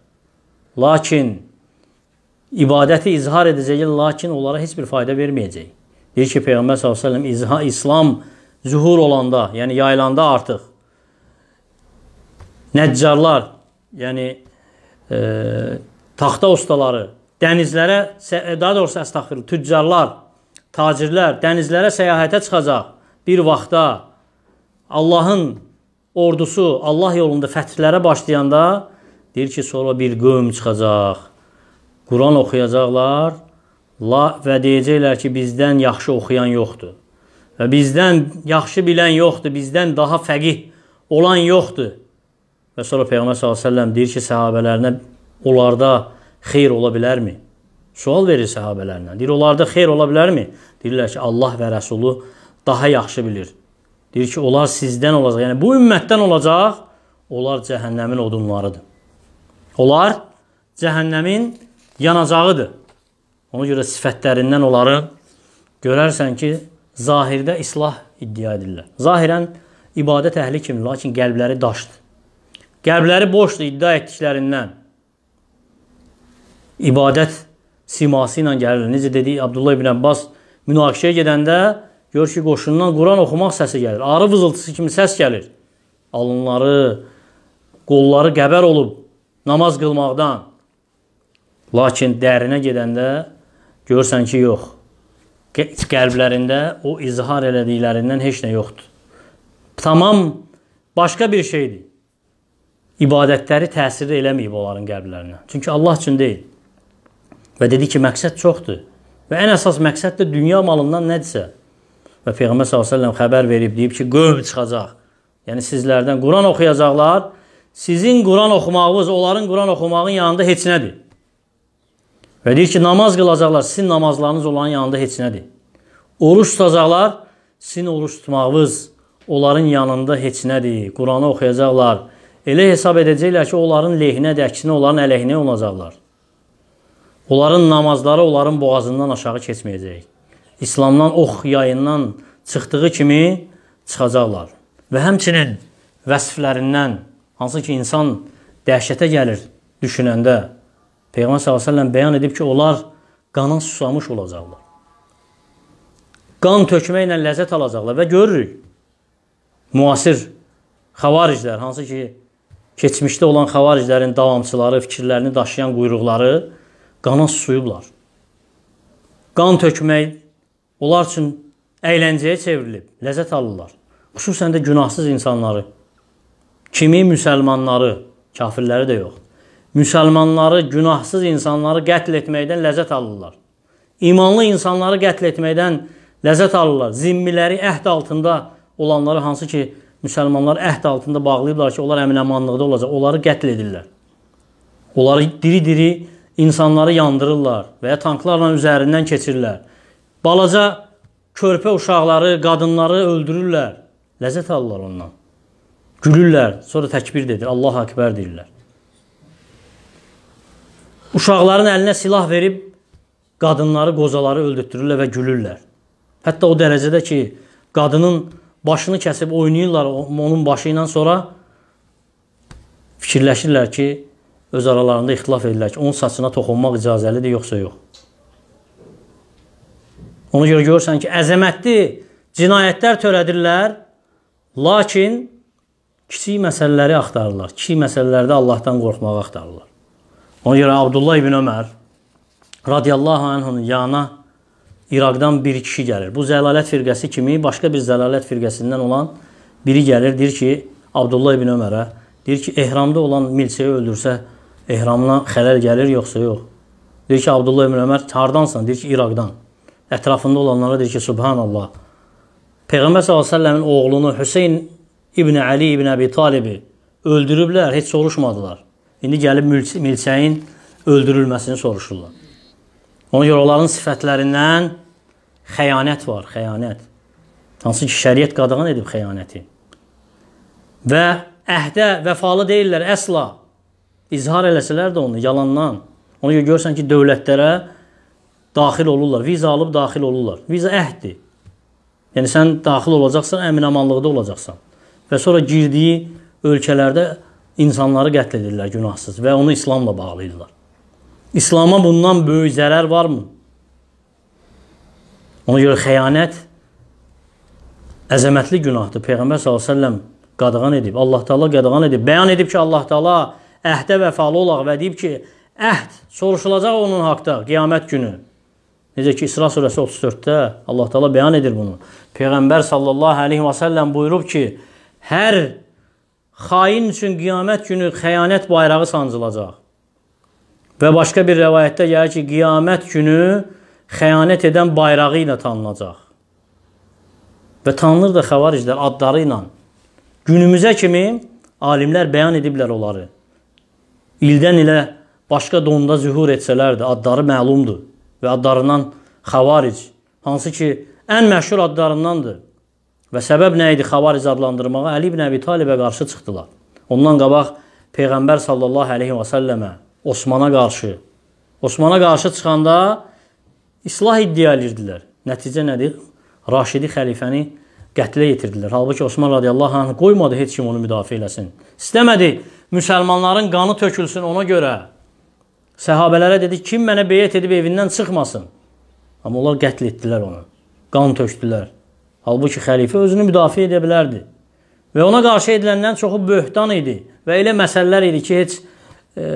S1: Lakin ibadəti izhar edəcəklər, lakin onlara heç bir fayda verməyəcək. Deyir ki, Peyğəmbər sallallahu izha İslam zuhur olanda, yəni yayılanda artıq nəccarlar, yəni e, taxta ustaları, dənizlərə, e, daha doğrusu əstəxir, tüccarlar, tacirlər dənizlərə səyahətə çıxacaq bir vaxtda Allahın ordusu Allah yolunda fəthlərə başlayanda deyir ki, sonra bir qövm çıxacaq. Quran oxuyacaqlar la, və deyəcəklər ki, bizdən yaxşı oxuyan yoxdur. Və bizdən yaxşı bilən yoxdur, bizdən daha fəqih olan yoxdur. Və sonra Peyğəmbər s.ə.v deyir ki, səhabələrinə onlarda xeyr ola bilərmi? Sual verir səhabələrlə. Deyir, onlarda xeyr ola bilərmi? Deyirlər ki, Allah və Rəsulu daha yaxşı bilir. Deyir ki, onlar sizdən olacaq. Yəni, bu ümmətdən olacaq, onlar cəhənnəmin odunlarıdır. Onlar cəhənnəmin yanacağıdır. Ona görə sifətlərindən onları görərsən ki, zahirdə islah iddia edirlər. Zahirən ibadət əhli kimi, lakin qəlbləri daşdır. Qəlbləri boşdur iddia etdiklərindən ibadət siması ilə gəlirlər. Necə dedik, Abdullah ibn Abbas münaqişəyə gedəndə gör ki, qoşundan Quran oxumaq səsi gəlir. Arı vızıltısı kimi səs gəlir. Alınları, qolları qəbər olub namaz qılmaqdan. Lakin dərinə gedəndə görsən ki, yox. Qəlblərində o izhar elədiklərindən heç nə yoxdur. Tamam başqa bir şeydir. İbadətləri təsir eləməyib onların qəlblərinə. Çünki Allah üçün deyil. Və dedi ki, məqsəd çoxdur. Və ən əsas məqsəd də dünya malından nədirsə. Və Peyğəmbər sallallahu əleyhi və səlləm xəbər verib deyib ki, qövm çıxacaq. Yəni sizlərdən Quran oxuyacaqlar. Sizin Quran oxumağınız onların Quran oxumağının yanında heç nədir. Və deyir ki, namaz qılacaqlar, sizin namazlarınız onların yanında heç nədir. Oruç tutacaqlar, sizin oruç tutmağınız onların yanında heç nədir. Quranı oxuyacaqlar. Elə hesab edəcəklər ki, onların lehinədir, əksinə onların əleyhinə olacaqlar. Onların namazları onların boğazından aşağı keçməyəcək. İslamdan ox yayından çıxdığı kimi çıxacaqlar. Və həmçinin vəsflərindən hansı ki insan dəhşətə gəlir düşünəndə Peyğəmbər sallallahu əleyhi və səlləm bəyan edib ki, onlar qana susamış olacaqlar. Qan tökməklə ləzzət alacaqlar və görürük müasir xavariclər, hansı ki keçmişdə olan xavariclərin davamçıları, fikirlərini daşıyan quyruqları qana susuyublar. Qan tökmək onlar üçün əyləncəyə çevrilib, ləzzət alırlar. Xüsusən də günahsız insanları. Kimi müsəlmanları, kafirləri də yox. Müsəlmanları, günahsız insanları qətl etməkdən ləzzət alırlar. İmanlı insanları qətl etməkdən ləzzət alırlar. Zimmiləri əhd altında olanları hansı ki, müsəlmanlar əhd altında bağlayıblar ki, onlar əminəmanlıqda olacaq. Onları qətl edirlər. Onları diri-diri insanları yandırırlar və ya tanklarla üzərindən keçirlər. Balaca körpə uşaqları, qadınları öldürürlər. Ləzzət alırlar ondan. Gülürlər, sonra təkbir dedir, Allah akbar deyirlər. Uşaqların əlinə silah verib qadınları, qozaları öldürtdürürlər və gülürlər. Hətta o dərəcədə ki, qadının başını kəsib oynayırlar onun başı ilə sonra fikirləşirlər ki, öz aralarında ixtilaf edirlər ki, onun saçına toxunmaq icazəlidir yoxsa yox. Ona görə görürsən ki, əzəmətli cinayətlər törədirlər, lakin kiçik məsələləri axtarırlar. Kiçik məsələlərdə Allahdan qorxmağı axtarırlar. Ona görə Abdullah ibn Ömər radiyallahu anhunun yanına İraqdan bir kişi gəlir. Bu zəlalət firqəsi kimi başqa bir zəlalət firqəsindən olan biri gəlir, deyir ki, Abdullah ibn Ömərə, deyir ki, ehramda olan milçəyi öldürsə, ehramla xələl gəlir yoxsa yox? Deyir ki, Abdullah ibn Ömər hardansan? Deyir ki, İraqdan. Ətrafında olanlara deyir ki, subhanallah. Peyğəmbər s.ə.v-in oğlunu Hüseyn ibn Əli ibn Əbi Talibi öldürüblər, heç soruşmadılar. İndi gəlib milçəyin öldürülməsini soruşurlar. Ona görə onların sifətlərindən xəyanət var, xəyanət. Hansı ki, şəriət qadağan edib xəyanəti. Və əhdə vəfalı deyirlər əsla izhar eləsələr də onu yalandan. Ona görə görsən ki, dövlətlərə daxil olurlar, viza alıb daxil olurlar. Viza əhddir. Yəni sən daxil olacaqsan, əminamanlıqda olacaqsan. Və sonra girdiyi ölkələrdə insanları qətl edirlər günahsız və onu İslamla bağlayırlar. İslama bundan böyük zərər varmı? Ona görə xəyanət əzəmətli günahdır. Peyğəmbər sallallahu əleyhi və səlləm qadağan edib. Allah Taala qadağan edib. Bəyan edib ki, Allah Taala əhdə vəfalı olaq və deyib ki, əhd soruşulacaq onun haqda qiyamət günü. Necə ki İsra surəsi 34-də Allah Taala bəyan edir bunu. Peyğəmbər sallallahu əleyhi və səlləm buyurub ki, hər xain üçün qiyamət günü xəyanət bayrağı sancılacaq. Və başqa bir rəvayətdə gəlir ki, qiyamət günü xəyanət edən bayrağı ilə tanınacaq. Və tanınır da xəvariclər adları ilə. Günümüzə kimi alimlər bəyan ediblər onları ildən ilə başqa donda zühur etsələr də adları məlumdur və adlarından xavaric, hansı ki ən məşhur adlarındandır. Və səbəb nə idi xavaric adlandırmağa? Əli ibn Əbi Talibə qarşı çıxdılar. Ondan qabaq Peyğəmbər sallallahu əleyhi və səlləmə Osmana qarşı Osmana qarşı çıxanda islah iddia edirdilər. Nəticə nədir? Raşidi xəlifəni qətlə yetirdilər. Halbuki Osman radiyallahu anh qoymadı heç kim onu müdafiə eləsin. İstəmədi müsəlmanların qanı tökülsün ona görə. Səhabələrə dedi, kim mənə beyət edib evindən çıxmasın. Amma onlar qətl etdilər onu. Qan tökdülər. Halbuki xəlifə özünü müdafiə edə bilərdi. Və ona qarşı edilənlərin çoxu böhtan idi və elə məsələlər idi ki, heç e,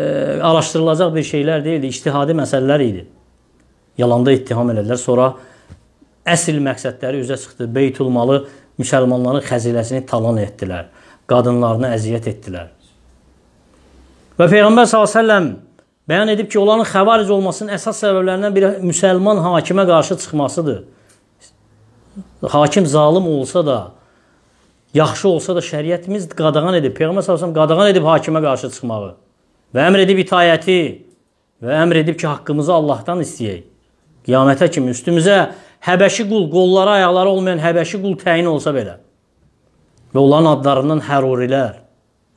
S1: araşdırılacaq bir şeylər deyildi, ictihadi məsələlər idi. Yalanda ittiham elədilər, sonra əsl məqsədləri üzə çıxdı. Beytulmalı müsəlmanların xəziləsini talan etdilər, qadınlarını əziyyət etdilər. Və Peyğəmbər s.ə.v bəyan edib ki, onların xəvaric olmasının əsas səbəblərindən biri müsəlman hakimə qarşı çıxmasıdır. Hakim zalım olsa da, yaxşı olsa da şəriətimiz qadağan edib, Peyğəmbər s.ə.v qadağan edib hakimə qarşı çıxmağı və əmr edib itayəti və əmr edib ki, haqqımızı Allahdan istəyək. Qiyamətə kimi üstümüzə Həbəşi qul, qolları, ayaqları olmayan Həbəşi qul təyin olsa belə. Və onların adlarından hərurilər,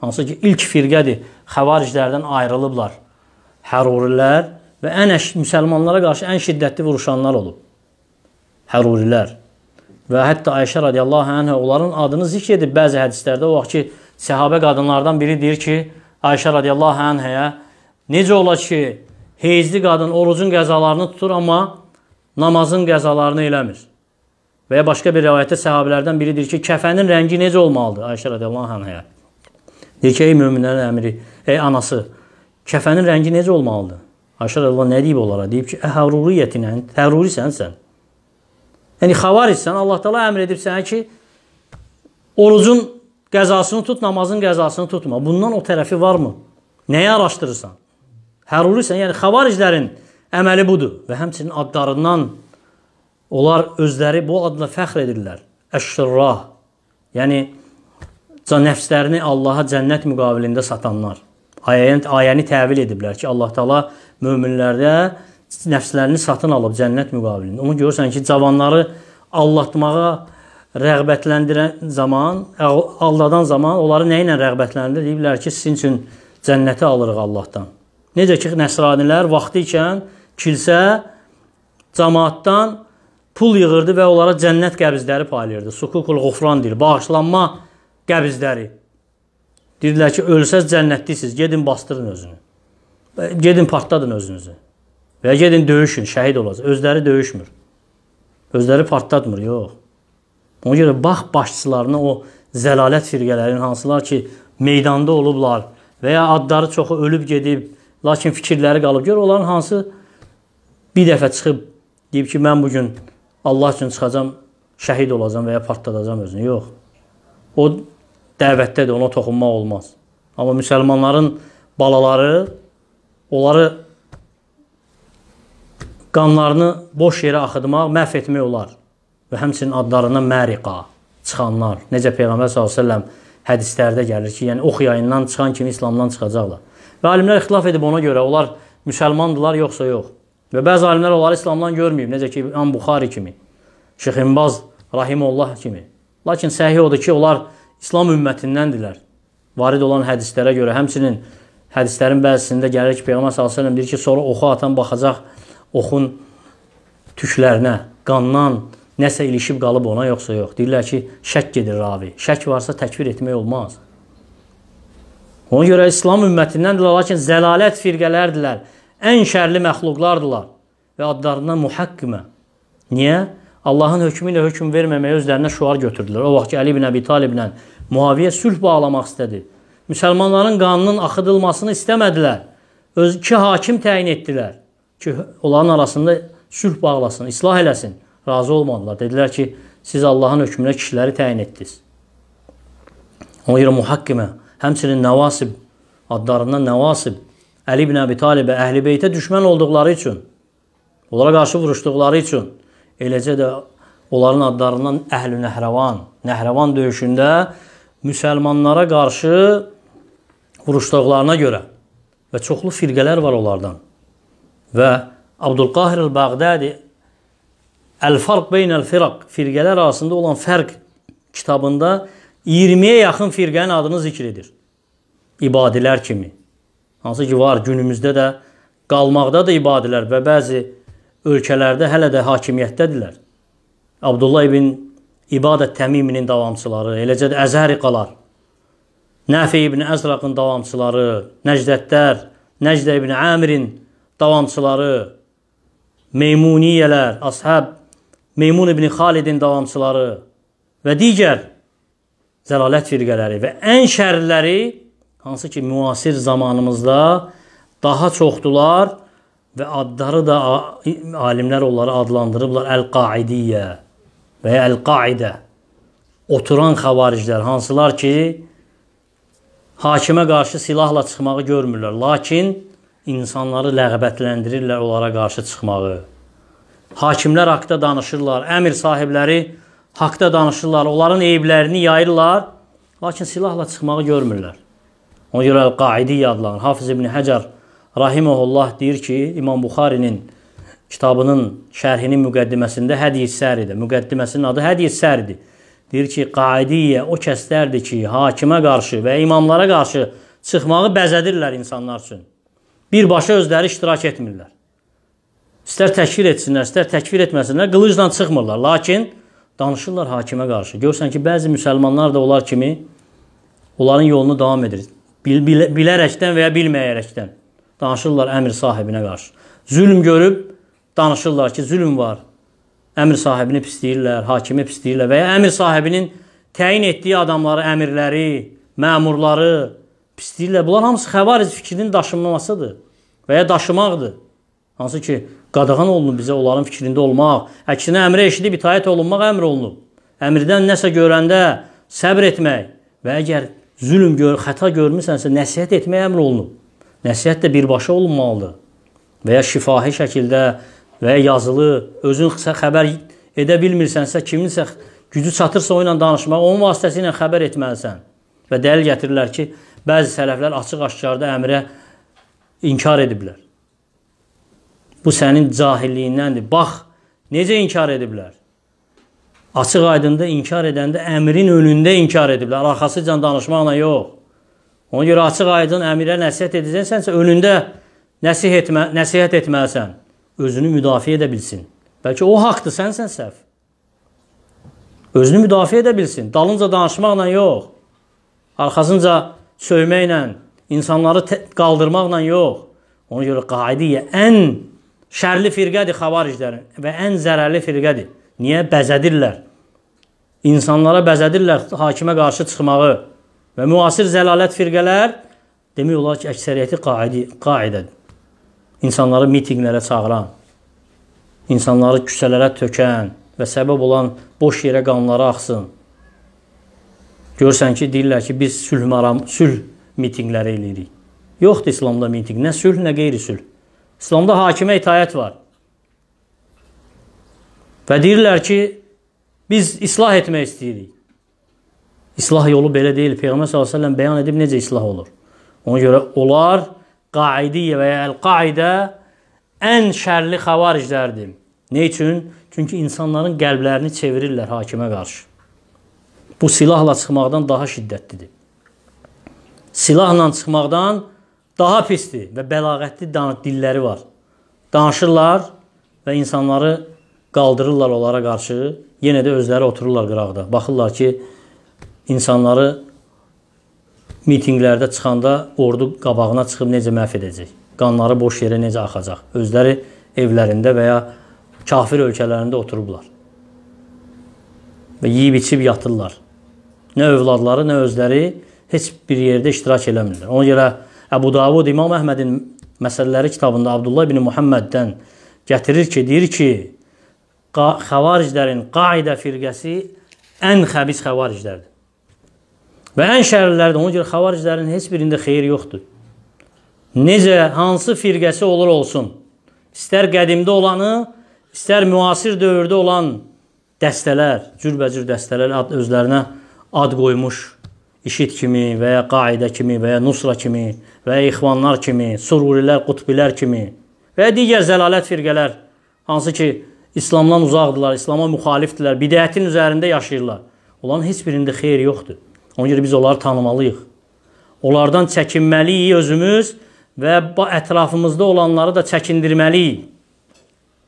S1: hansı ki, ilk firqədir xəvariclərdən ayrılıblar. Hərurilər və ən müsəlmanlara qarşı ən şiddətli vuruşanlar olub. Hərurilər. Və hətta Ayşə radiyallahu anhə onların adını zikr edib bəzi hədislərdə o vaxt ki, səhabə qadınlardan biri deyir ki, Ayşə radiyallahu anhəyə necə ola ki, heyzli qadın orucun qəzalarını tutur, amma namazın qəzalarını eləmir. Və ya başqa bir rəvayətdə səhabələrdən biri deyir ki, kəfənin rəngi necə olmalıdır Ayşə radiyallahu anhəyə? Deyir ki, ey möminlərin əmiri, ey anası, kəfənin rəngi necə olmalıdır? Ayşə Allah nə deyib onlara? Deyib ki, əhəruriyyətinə, tərurisən sən. Yəni, xavarissən, Allah tala əmr edib sənə ki, orucun qəzasını tut, namazın qəzasını tutma. Bundan o tərəfi varmı? Nəyə araşdırırsan? Hərurisən, yəni xavariclərin əməli budur. Və həmçinin adlarından onlar özləri bu adla fəxr edirlər. Əşşirrah, yəni Canəfslərini Allaha cənnət müqabilində satanlar. Ayəni, ayəni təvil ediblər ki, Allah Taala möminlərdə nəfslərini satın alıb cənnət müqabilində. Onu görürsən ki, cavanları aldatmağa rəğbətləndirən zaman, aldadan zaman onları nə ilə rəğbətləndirir? Deyirlər ki, sizin üçün cənnəti alırıq Allahdan. Necə ki, nəsranilər vaxtı ikən kilsə cəmaatdan pul yığırdı və onlara cənnət qəbzləri paylayırdı. Sukukulğufran deyil, bağışlanma qəbizləri. Deyirlər ki, ölsəz cənnətdisiz, gedin bastırın özünü. Gedin partladın özünüzü. Və ya gedin döyüşün, şəhid olacaq. Özləri döyüşmür. Özləri partlatmır, yox. Ona görə bax başçılarına o zəlalət firqələrinin hansılar ki, meydanda olublar və ya adları çoxu ölüb gedib, lakin fikirləri qalıb. Gör onların hansı bir dəfə çıxıb deyib ki, mən bu gün Allah üçün çıxacam, şəhid olacam və ya partladacam özünü. Yox. O dəvətdə də ona toxunmaq olmaz. Amma müsəlmanların balaları onları qanlarını boş yerə axıtmaq, məhv etmək olar. Və həmçinin adlarına məriqa çıxanlar, necə Peyğəmbər s.ə.v hədislərdə gəlir ki, yəni ox yayından çıxan kimi İslamdan çıxacaqlar. Və alimlər ixtilaf edib ona görə, onlar müsəlmandılar yoxsa yox. Və bəzi alimlər onları İslamdan görməyib, necə ki İmam Buxari kimi, Şeyx İmbaz Rahimullah kimi. Lakin səhih odur ki, onlar İslam ümmətindəndirlər. Varid olan hədislərə görə, həmçinin hədislərin bəzisində gəlir ki, Peyğəmbər sallallahu əleyhi deyir ki, sonra oxu atan baxacaq oxun tüklərinə, qandan nəsə ilişib qalıb ona yoxsa yox. Deyirlər ki, şək gedir ravi. Şək varsa təkfir etmək olmaz. Ona görə İslam ümmətindəndirlər, lakin zəlalət firqələrdirlər. Ən şərli məxluqlardılar və adlarından muhakkimə. Niyə? Allahın hökmü ilə hökm verməməyə özlərinə şuar götürdülər. O vaxt ki, Əli ibn Əbi Talib ilə Muaviyə sülh bağlamaq istədi. Müsəlmanların qanının axıdılmasını istəmədilər. Öz iki hakim təyin etdilər ki, onların arasında sülh bağlasın, islah eləsin. Razı olmadılar. Dedilər ki, siz Allahın hökmünə kişiləri təyin etdiniz. Ona görə muhakkimə, həmçinin Nəvasib adlarından Nəvasib, Əli ibn Əbi Talibə, Əhl-i Beytə düşmən olduqları üçün, onlara qarşı vuruşduqları üçün Eləcə də onların adlarından Əhlü Nəhrəvan, Nəhrəvan döyüşündə müsəlmanlara qarşı vuruşduqlarına görə və çoxlu firqələr var onlardan. Və Abdulqahir el-Bağdadi Əl-Farq beynəl-Firaq firqələr arasında olan fərq kitabında 20-yə yaxın firqənin adını zikr edir. İbadilər kimi. Hansı ki var günümüzdə də qalmaqda da ibadilər və bəzi ölkələrdə hələ də hakimiyyətdədirlər. Abdullah ibn İbadə Təmiminin davamçıları, eləcə də Əzəriqalar, Nəfi ibn Əzraqın davamçıları, Nəcdətlər, Nəcdə ibn Əmirin davamçıları, Meymuniyələr, Ashab, Meymun ibn Xalidin davamçıları və digər zəlalət firqələri və ən şərləri hansı ki müasir zamanımızda daha çoxdular və adları da alimlər onları adlandırıblar Əl-Qaidiyyə və ya Əl-Qaidə. Oturan xavariclər, hansılar ki, hakimə qarşı silahla çıxmağı görmürlər, lakin insanları ləğbətləndirirlər onlara qarşı çıxmağı. Hakimlər haqqda danışırlar, əmir sahibləri haqqda danışırlar, onların eyblərini yayırlar, lakin silahla çıxmağı görmürlər. Ona görə Əl-Qaidiyyə adlanır. Hafiz ibn Həcar Rahiməhullah deyir ki, İmam Buxarinin kitabının şərhinin müqəddiməsində hədis səridir. Müqəddiməsinin adı hədis səridir. Deyir ki, qaidiyyə o kəslərdir ki, hakimə qarşı və imamlara qarşı çıxmağı bəzədirlər insanlar üçün. Birbaşa özləri iştirak etmirlər. İstər təkfir etsinlər, istər təkfir etməsinlər, qılıcla çıxmırlar. Lakin danışırlar hakimə qarşı. Görsən ki, bəzi müsəlmanlar da onlar kimi onların yolunu davam edir. Bil bilərəkdən və ya bilməyərəkdən danışırlar əmr sahibinə qarşı. Zülm görüb danışırlar ki, zülm var. Əmr sahibini pisləyirlər, hakimi pisləyirlər və ya əmr sahibinin təyin etdiyi adamları, əmirləri, məmurları pisləyirlər. Bunlar hamısı xəvariz fikrinin daşınmamasıdır və ya daşımaqdır. Hansı ki, qadağan olunub bizə onların fikrində olmaq, əksinə əmrə eşidib itayət olunmaq əmr olunub. Əmrdən nəsə görəndə səbr etmək və əgər zülm gör, xəta görmüsənsə nəsihət etmək əmr olunub. Nəsihət də birbaşa olunmalıdır. Və ya şifahi şəkildə və ya yazılı özün xəbər edə bilmirsənsə, kiminsə gücü çatırsa o ilə danışmaq, onun vasitəsilə xəbər etməlisən. Və dəlil gətirirlər ki, bəzi sələflər açıq-aşkarda əmrə inkar ediblər. Bu sənin cahilliyindəndir. Bax, necə inkar ediblər? Açıq aydında inkar edəndə əmrin önündə inkar ediblər. Arxasıcan danışmaqla yox. Ona görə açıq-aydın əmirə nəsihət edəcəksənsə önündə nəsihət etmə, nəsihət etməlisən. Özünü müdafiə edə bilsin. Bəlkə o haqqdır, sənsən səhv. Özünü müdafiə edə bilsin. Dalınca danışmaqla yox. Arxasınca söyməklə, insanları qaldırmaqla yox. Ona görə qaidiyyə ən şərli firqədir xavariclərin və ən zərərli firqədir. Niyə bəzədirlər? İnsanlara bəzədirlər hakimə qarşı çıxmağı. Və müasir zəlalət firqələr demək olar ki, əksəriyyəti qaidi, qaidədir. İnsanları mitinqlərə çağıran, insanları küçələrə tökən və səbəb olan boş yerə qanları axsın. Görsən ki, deyirlər ki, biz sülh maram, sülh mitinqləri eləyirik. Yoxdur İslamda mitinq, nə sülh, nə qeyri-sülh. İslamda hakimə itayət var. Və deyirlər ki, biz islah etmək istəyirik. İslah yolu belə deyil. Peyğəmbər sallallahu əleyhi və səlləm bəyan edib necə islah olur. Ona görə onlar qaidiyyə və ya əl-qaidə ən şərli xavariclərdir. Nə üçün? Çünki insanların qəlblərini çevirirlər hakimə qarşı. Bu silahla çıxmaqdan daha şiddətlidir. Silahla çıxmaqdan daha pisdir və bəlağətli dilləri var. Danışırlar və insanları qaldırırlar onlara qarşı. Yenə də özləri otururlar qırağda. Baxırlar ki, insanları mitinqlərdə çıxanda ordu qabağına çıxıb necə məhv edəcək? Qanları boş yerə necə axacaq? Özləri evlərində və ya kafir ölkələrində oturublar. Və yeyib içib yatırlar. Nə övladları, nə özləri heç bir yerdə iştirak eləmirlər. Ona görə Əbu Davud İmam Əhmədin məsələləri kitabında Abdullah ibn Muhamməddən gətirir ki, deyir ki, xəvariclərin qaidə firqəsi ən xəbis xəvariclərdir. Və ən şərlərdə ona görə xavaricilərin heç birində xeyir yoxdur. Necə, hansı firqəsi olur olsun, istər qədimdə olanı, istər müasir dövrdə olan dəstələr, cürbəcür dəstələr ad, özlərinə ad qoymuş İşit kimi və ya Qaidə kimi və ya Nusra kimi və ya İxvanlar kimi, Sururilər, Qutbilər kimi və ya digər zəlalət firqələr hansı ki İslamdan uzaqdırlar, İslama müxalifdirlər, bidətin üzərində yaşayırlar. Onların heç birində xeyir yoxdur. Ona görə biz onları tanımalıyıq. Onlardan çəkinməliyik özümüz və ətrafımızda olanları da çəkindirməliyik.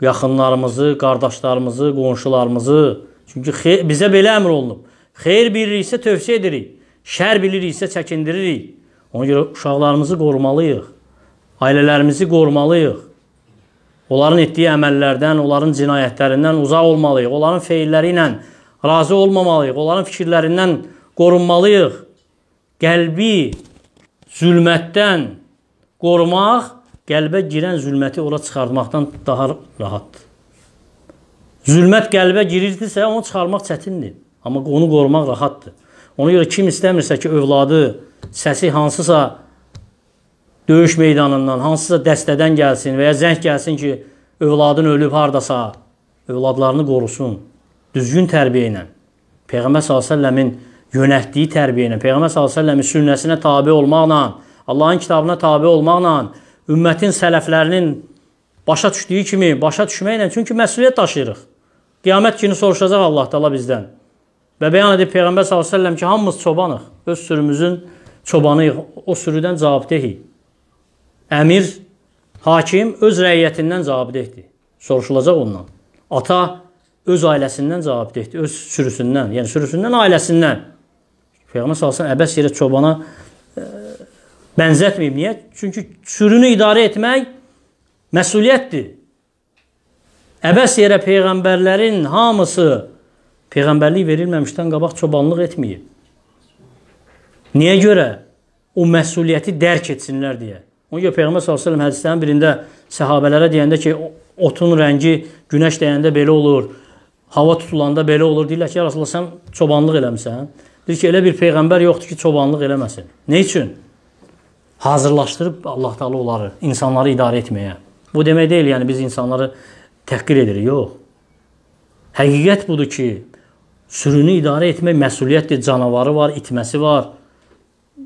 S1: Yaxınlarımızı, qardaşlarımızı, qonşularımızı. Çünki xeyr, bizə belə əmr olunub. Xeyir biliriksə tövsiyə edirik. Şər biliriksə çəkindiririk. Ona görə uşaqlarımızı qorumalıyıq. Ailələrimizi qorumalıyıq. Onların etdiyi əməllərdən, onların cinayətlərindən uzaq olmalıyıq. Onların feilləri ilə razı olmamalıyıq. Onların fikirlərindən razı qorunmalıyıq. Qəlbi zülmətdən qorumaq qəlbə girən zülməti ora çıxarmaqdan daha rahatdır. Zülmət qəlbə girirdisə, onu çıxarmaq çətindir. Amma onu qorumaq rahatdır. Ona görə kim istəmirsə ki, övladı səsi hansısa döyüş meydanından, hansısa dəstədən gəlsin və ya zəng gəlsin ki, övladın ölüb hardasa, övladlarını qorusun düzgün tərbiyə ilə. Peyğəmbər sallallahu əleyhi və səlləmin yönəltdiyi tərbiyə ilə, Peyğəmbər s.ə.v-in sünnəsinə tabi olmaqla, Allahın kitabına tabi olmaqla, ümmətin sələflərinin başa düşdüyü kimi başa düşməklə, çünki məsuliyyət daşıyırıq. Qiyamət günü soruşacaq Allah təala bizdən. Və bəyan edib Peyğəmbər s.ə.v ki, hamımız çobanıq, öz sürümüzün çobanıyıq, o sürüdən cavabdehik. Əmir, hakim öz rəiyyətindən cavabdehdir. Soruşulacaq ondan. Ata öz ailəsindən cavabdehdir, öz sürüsündən, yəni sürüsündən ailəsindən. Peyğəmbər sallallahu əbəs yerə çobana ə, e, bənzətməyib. Niyə? Çünki sürünü idarə etmək məsuliyyətdir. Əbəs yerə peyğəmbərlərin hamısı peyğəmbərlik verilməmişdən qabaq çobanlıq etməyib. Niyə görə? O məsuliyyəti dərk etsinlər deyə. Ona görə Peyğəmbər sallallahu əleyhi və səlləm hədislərin birində səhabələrə deyəndə ki, otun rəngi günəş dəyəndə belə olur, hava tutulanda belə olur. Deyirlər ki, ya Rasulullah sən çobanlıq eləmisən. Deyir ki, elə bir peyğəmbər yoxdur ki, çobanlıq eləməsin. Nə üçün? Hazırlaşdırıb Allah Taala onları, insanları idarə etməyə. Bu demək deyil, yəni biz insanları təhqir edirik, yox. Həqiqət budur ki, sürünü idarə etmək məsuliyyətdir. Canavarı var, itməsi var,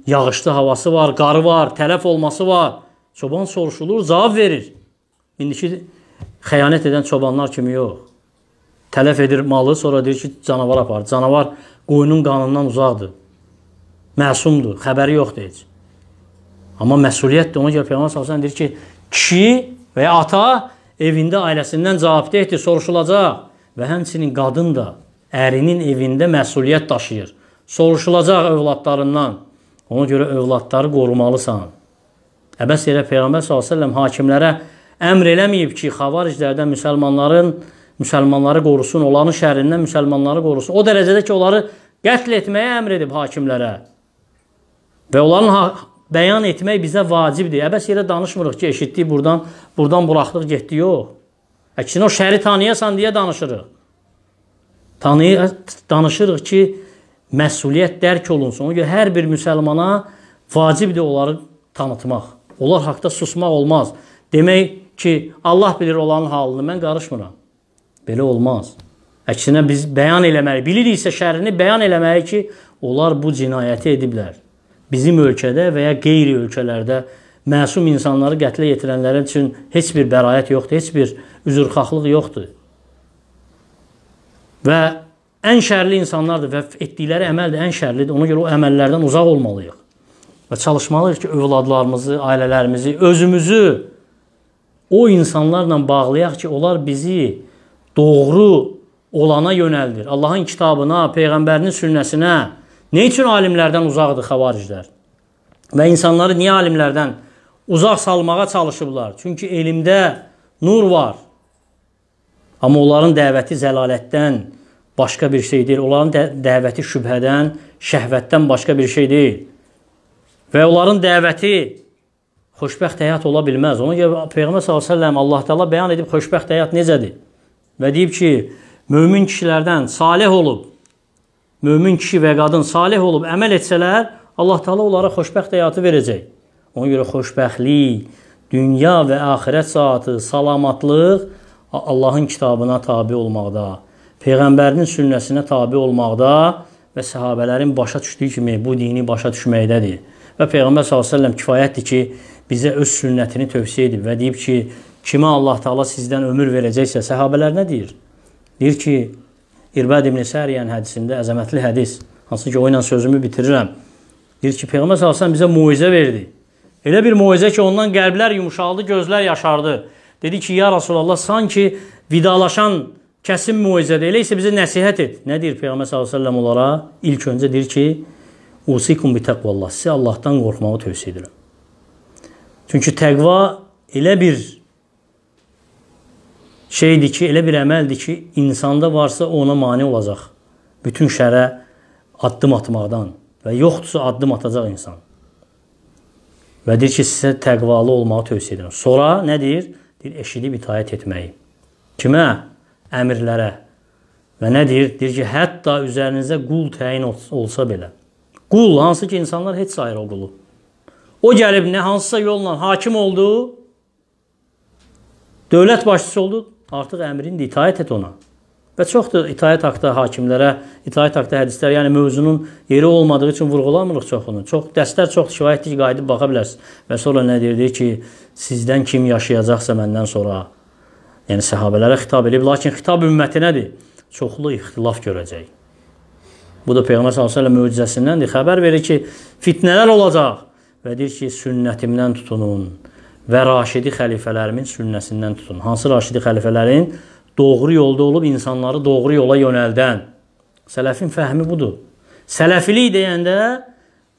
S1: yağışlı havası var, qarı var, tələf olması var. Çoban soruşulur, cavab verir. İndiki xəyanət edən çobanlar kimi yox. Tələf edir malı, sonra deyir ki, canavar apar. Canavar qoyunun qanından uzaqdır. Məsumdur, xəbəri yoxdur heç. Amma məsuliyyətdir. Ona görə Peyğəmbər sallallahu deyir ki, kişi və ya ata evində ailəsindən cavabdehdir, soruşulacaq və həmçinin qadın da ərinin evində məsuliyyət daşıyır. Soruşulacaq övladlarından. Ona görə övladları qorumalısan. Əbəs yerə Peyğəmbər sallallahu hakimlərə əmr eləməyib ki, xavariclərdən müsəlmanların müsəlmanları qorusun, onların şərindən müsəlmanları qorusun. O dərəcədə ki, onları qətl etməyə əmr edib hakimlərə. Və onların ha bəyan etmək bizə vacibdir. Əbəs yerə danışmırıq ki, eşitdik burdan, burdan buraxdıq, getdi, yox. Əksinə o şəri tanıyasan deyə danışırıq. Tanıy danışırıq ki, məsuliyyət dərk olunsun. Ona görə hər bir müsəlmana vacibdir onları tanıtmaq. Onlar haqqda susmaq olmaz. Demək ki, Allah bilir onların halını, mən qarışmıram. Belə olmaz. Əksinə biz bəyan eləməli, biliriksə şərrini bəyan eləməli ki, onlar bu cinayəti ediblər. Bizim ölkədə və ya qeyri ölkələrdə məsum insanları qətlə yetirənlər üçün heç bir bəraət yoxdur, heç bir üzrxahlıq yoxdur. Və ən şərli insanlardır və etdikləri əməl də ən şərlidir. Ona görə o əməllərdən uzaq olmalıyıq. Və çalışmalıyıq ki, övladlarımızı, ailələrimizi, özümüzü o insanlarla bağlayaq ki, onlar bizi doğru olana yönəldir. Allahın kitabına, Peyğəmbərinin sünnəsinə nə üçün alimlərdən uzaqdır xavariclər? Və insanları niyə alimlərdən uzaq salmağa çalışıblar? Çünki elmdə nur var. Amma onların dəvəti zəlalətdən başqa bir şey deyil. Onların də dəvəti şübhədən, şəhvətdən başqa bir şey deyil. Və onların dəvəti xoşbəxt həyat ola bilməz. Ona görə Peyğəmbər sallallahu əleyhi və səlləm Allah təala bəyan edib xoşbəxt həyat necədir? Və deyib ki, mömin kişilərdən salih olub, mömin kişi və qadın salih olub əməl etsələr, Allah Taala onlara xoşbəxt həyatı verəcək. Ona görə xoşbəxtlik, dünya və axirət saatı, salamatlıq Allahın kitabına tabe olmaqda, peyğəmbərinin sünnəsinə tabe olmaqda və səhabələrin başa düşdüyü kimi bu dini başa düşməkdədir. Və peyğəmbər sallallahu əleyhi və səlləm kifayətdir ki, bizə öz sünnətini tövsiyə edib və deyib ki, Kimə Allah Taala sizdən ömür verəcəksə, səhabələr nə deyir? Deyir ki, İrbad ibn Səriyənin hədisində əzəmətli hədis, hansı ki, o ilə sözümü bitirirəm. Deyir ki, Peyğəmbər sallallahu bizə möcüzə verdi. Elə bir möcüzə ki, ondan qəlblər yumşaldı, gözlər yaşardı. Dedi ki, ya Rasulullah, sanki vidalaşan kəsim möcüzədir. Elə isə bizə nəsihət et. Nə deyir Peyğəmbər sallallahu onlara? İlk öncə deyir ki, "Usikum bi taqvallah." Sizə Allahdan qorxmağı tövsiyə edirəm. Çünki təqva elə bir şeydir ki, elə bir əməldir ki, insanda varsa ona mane olacaq. Bütün şərə addım atmaqdan və yoxdursa addım atacaq insan. Və deyir ki, sizə təqvalı olmağı tövsiyə edirəm. Sonra nə deyir? Deyir, eşidib itayət etməyi. Kimə? Əmirlərə. Və nə deyir? Deyir ki, hətta üzərinizə qul təyin olsa belə. Qul, hansı ki, insanlar heç sayır o qulu. O gəlib nə hansısa yolla hakim oldu, dövlət başçısı oldu, artıq əmrindir, itayət et ona. Və çoxdur itayət haqqda hakimlərə, itayət haqqda hədislər, yəni mövzunun yeri olmadığı üçün vurğulamırıq çoxunu. Çox dərslər çox şivayətdir ki, qayıdıb baxa bilərsiniz. Və sonra nə deyir? Deyir ki, sizdən kim yaşayacaqsa məndən sonra. Yəni səhabələrə xitab edib, lakin xitab ümmətinədir. Çoxlu ixtilaf görəcək. Bu da Peyğəmbər sallallahu əleyhi və səlləm möcüzəsindəndir. Xəbər verir ki, fitnələr olacaq və deyir ki, sünnətimdən tutunun və raşidi xəlifələrimin sünnəsindən tutun. Hansı raşidi xəlifələrin doğru yolda olub insanları doğru yola yönəldən. Sələfin fəhmi budur. Sələfilik deyəndə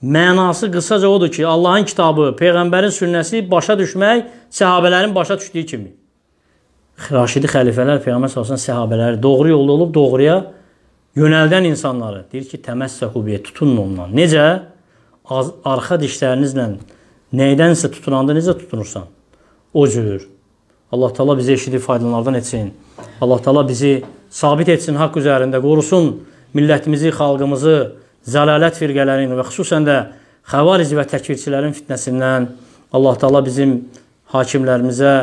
S1: mənası qısaca odur ki, Allahın kitabı, peyğəmbərin sünnəsi başa düşmək səhabələrin başa düşdüyü kimi. Raşidi xəlifələr, peyğəmbər sallallahu əleyhi səhabələri doğru yolda olub doğruya yönəldən insanları deyir ki, təməssəhu biyə tutunun ondan. Necə? Az, arxa dişlərinizlə Nəydənsə tutunanda necə tutunursan? O cür. Allah Taala bizi eşidib faydalanlardan etsin. Allah Taala bizi sabit etsin haqq üzərində, qorusun millətimizi, xalqımızı zəlalət firqələrinin və xüsusən də xəvaric və təkfirçilərin fitnəsindən Allah Taala bizim hakimlərimizə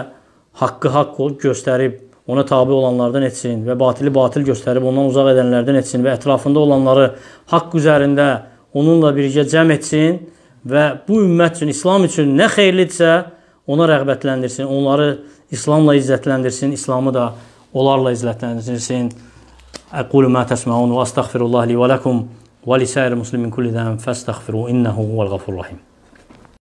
S1: haqqı haqq göstərib ona tabe olanlardan etsin və batili batil göstərib ondan uzaq edənlərdən etsin və ətrafında olanları haqq üzərində onunla birgə cəm etsin və bu ümmət üçün, İslam üçün nə xeyirlidirsə, ona rəğbətləndirsin, onları İslamla izzətləndirsin, İslamı da onlarla izzətləndirsin. Əqulu mə təsməun və astəğfirullah li və ləkum və li sair muslimin kulli zəm fəstəğfiru innəhu vəl-ğafurur rahim.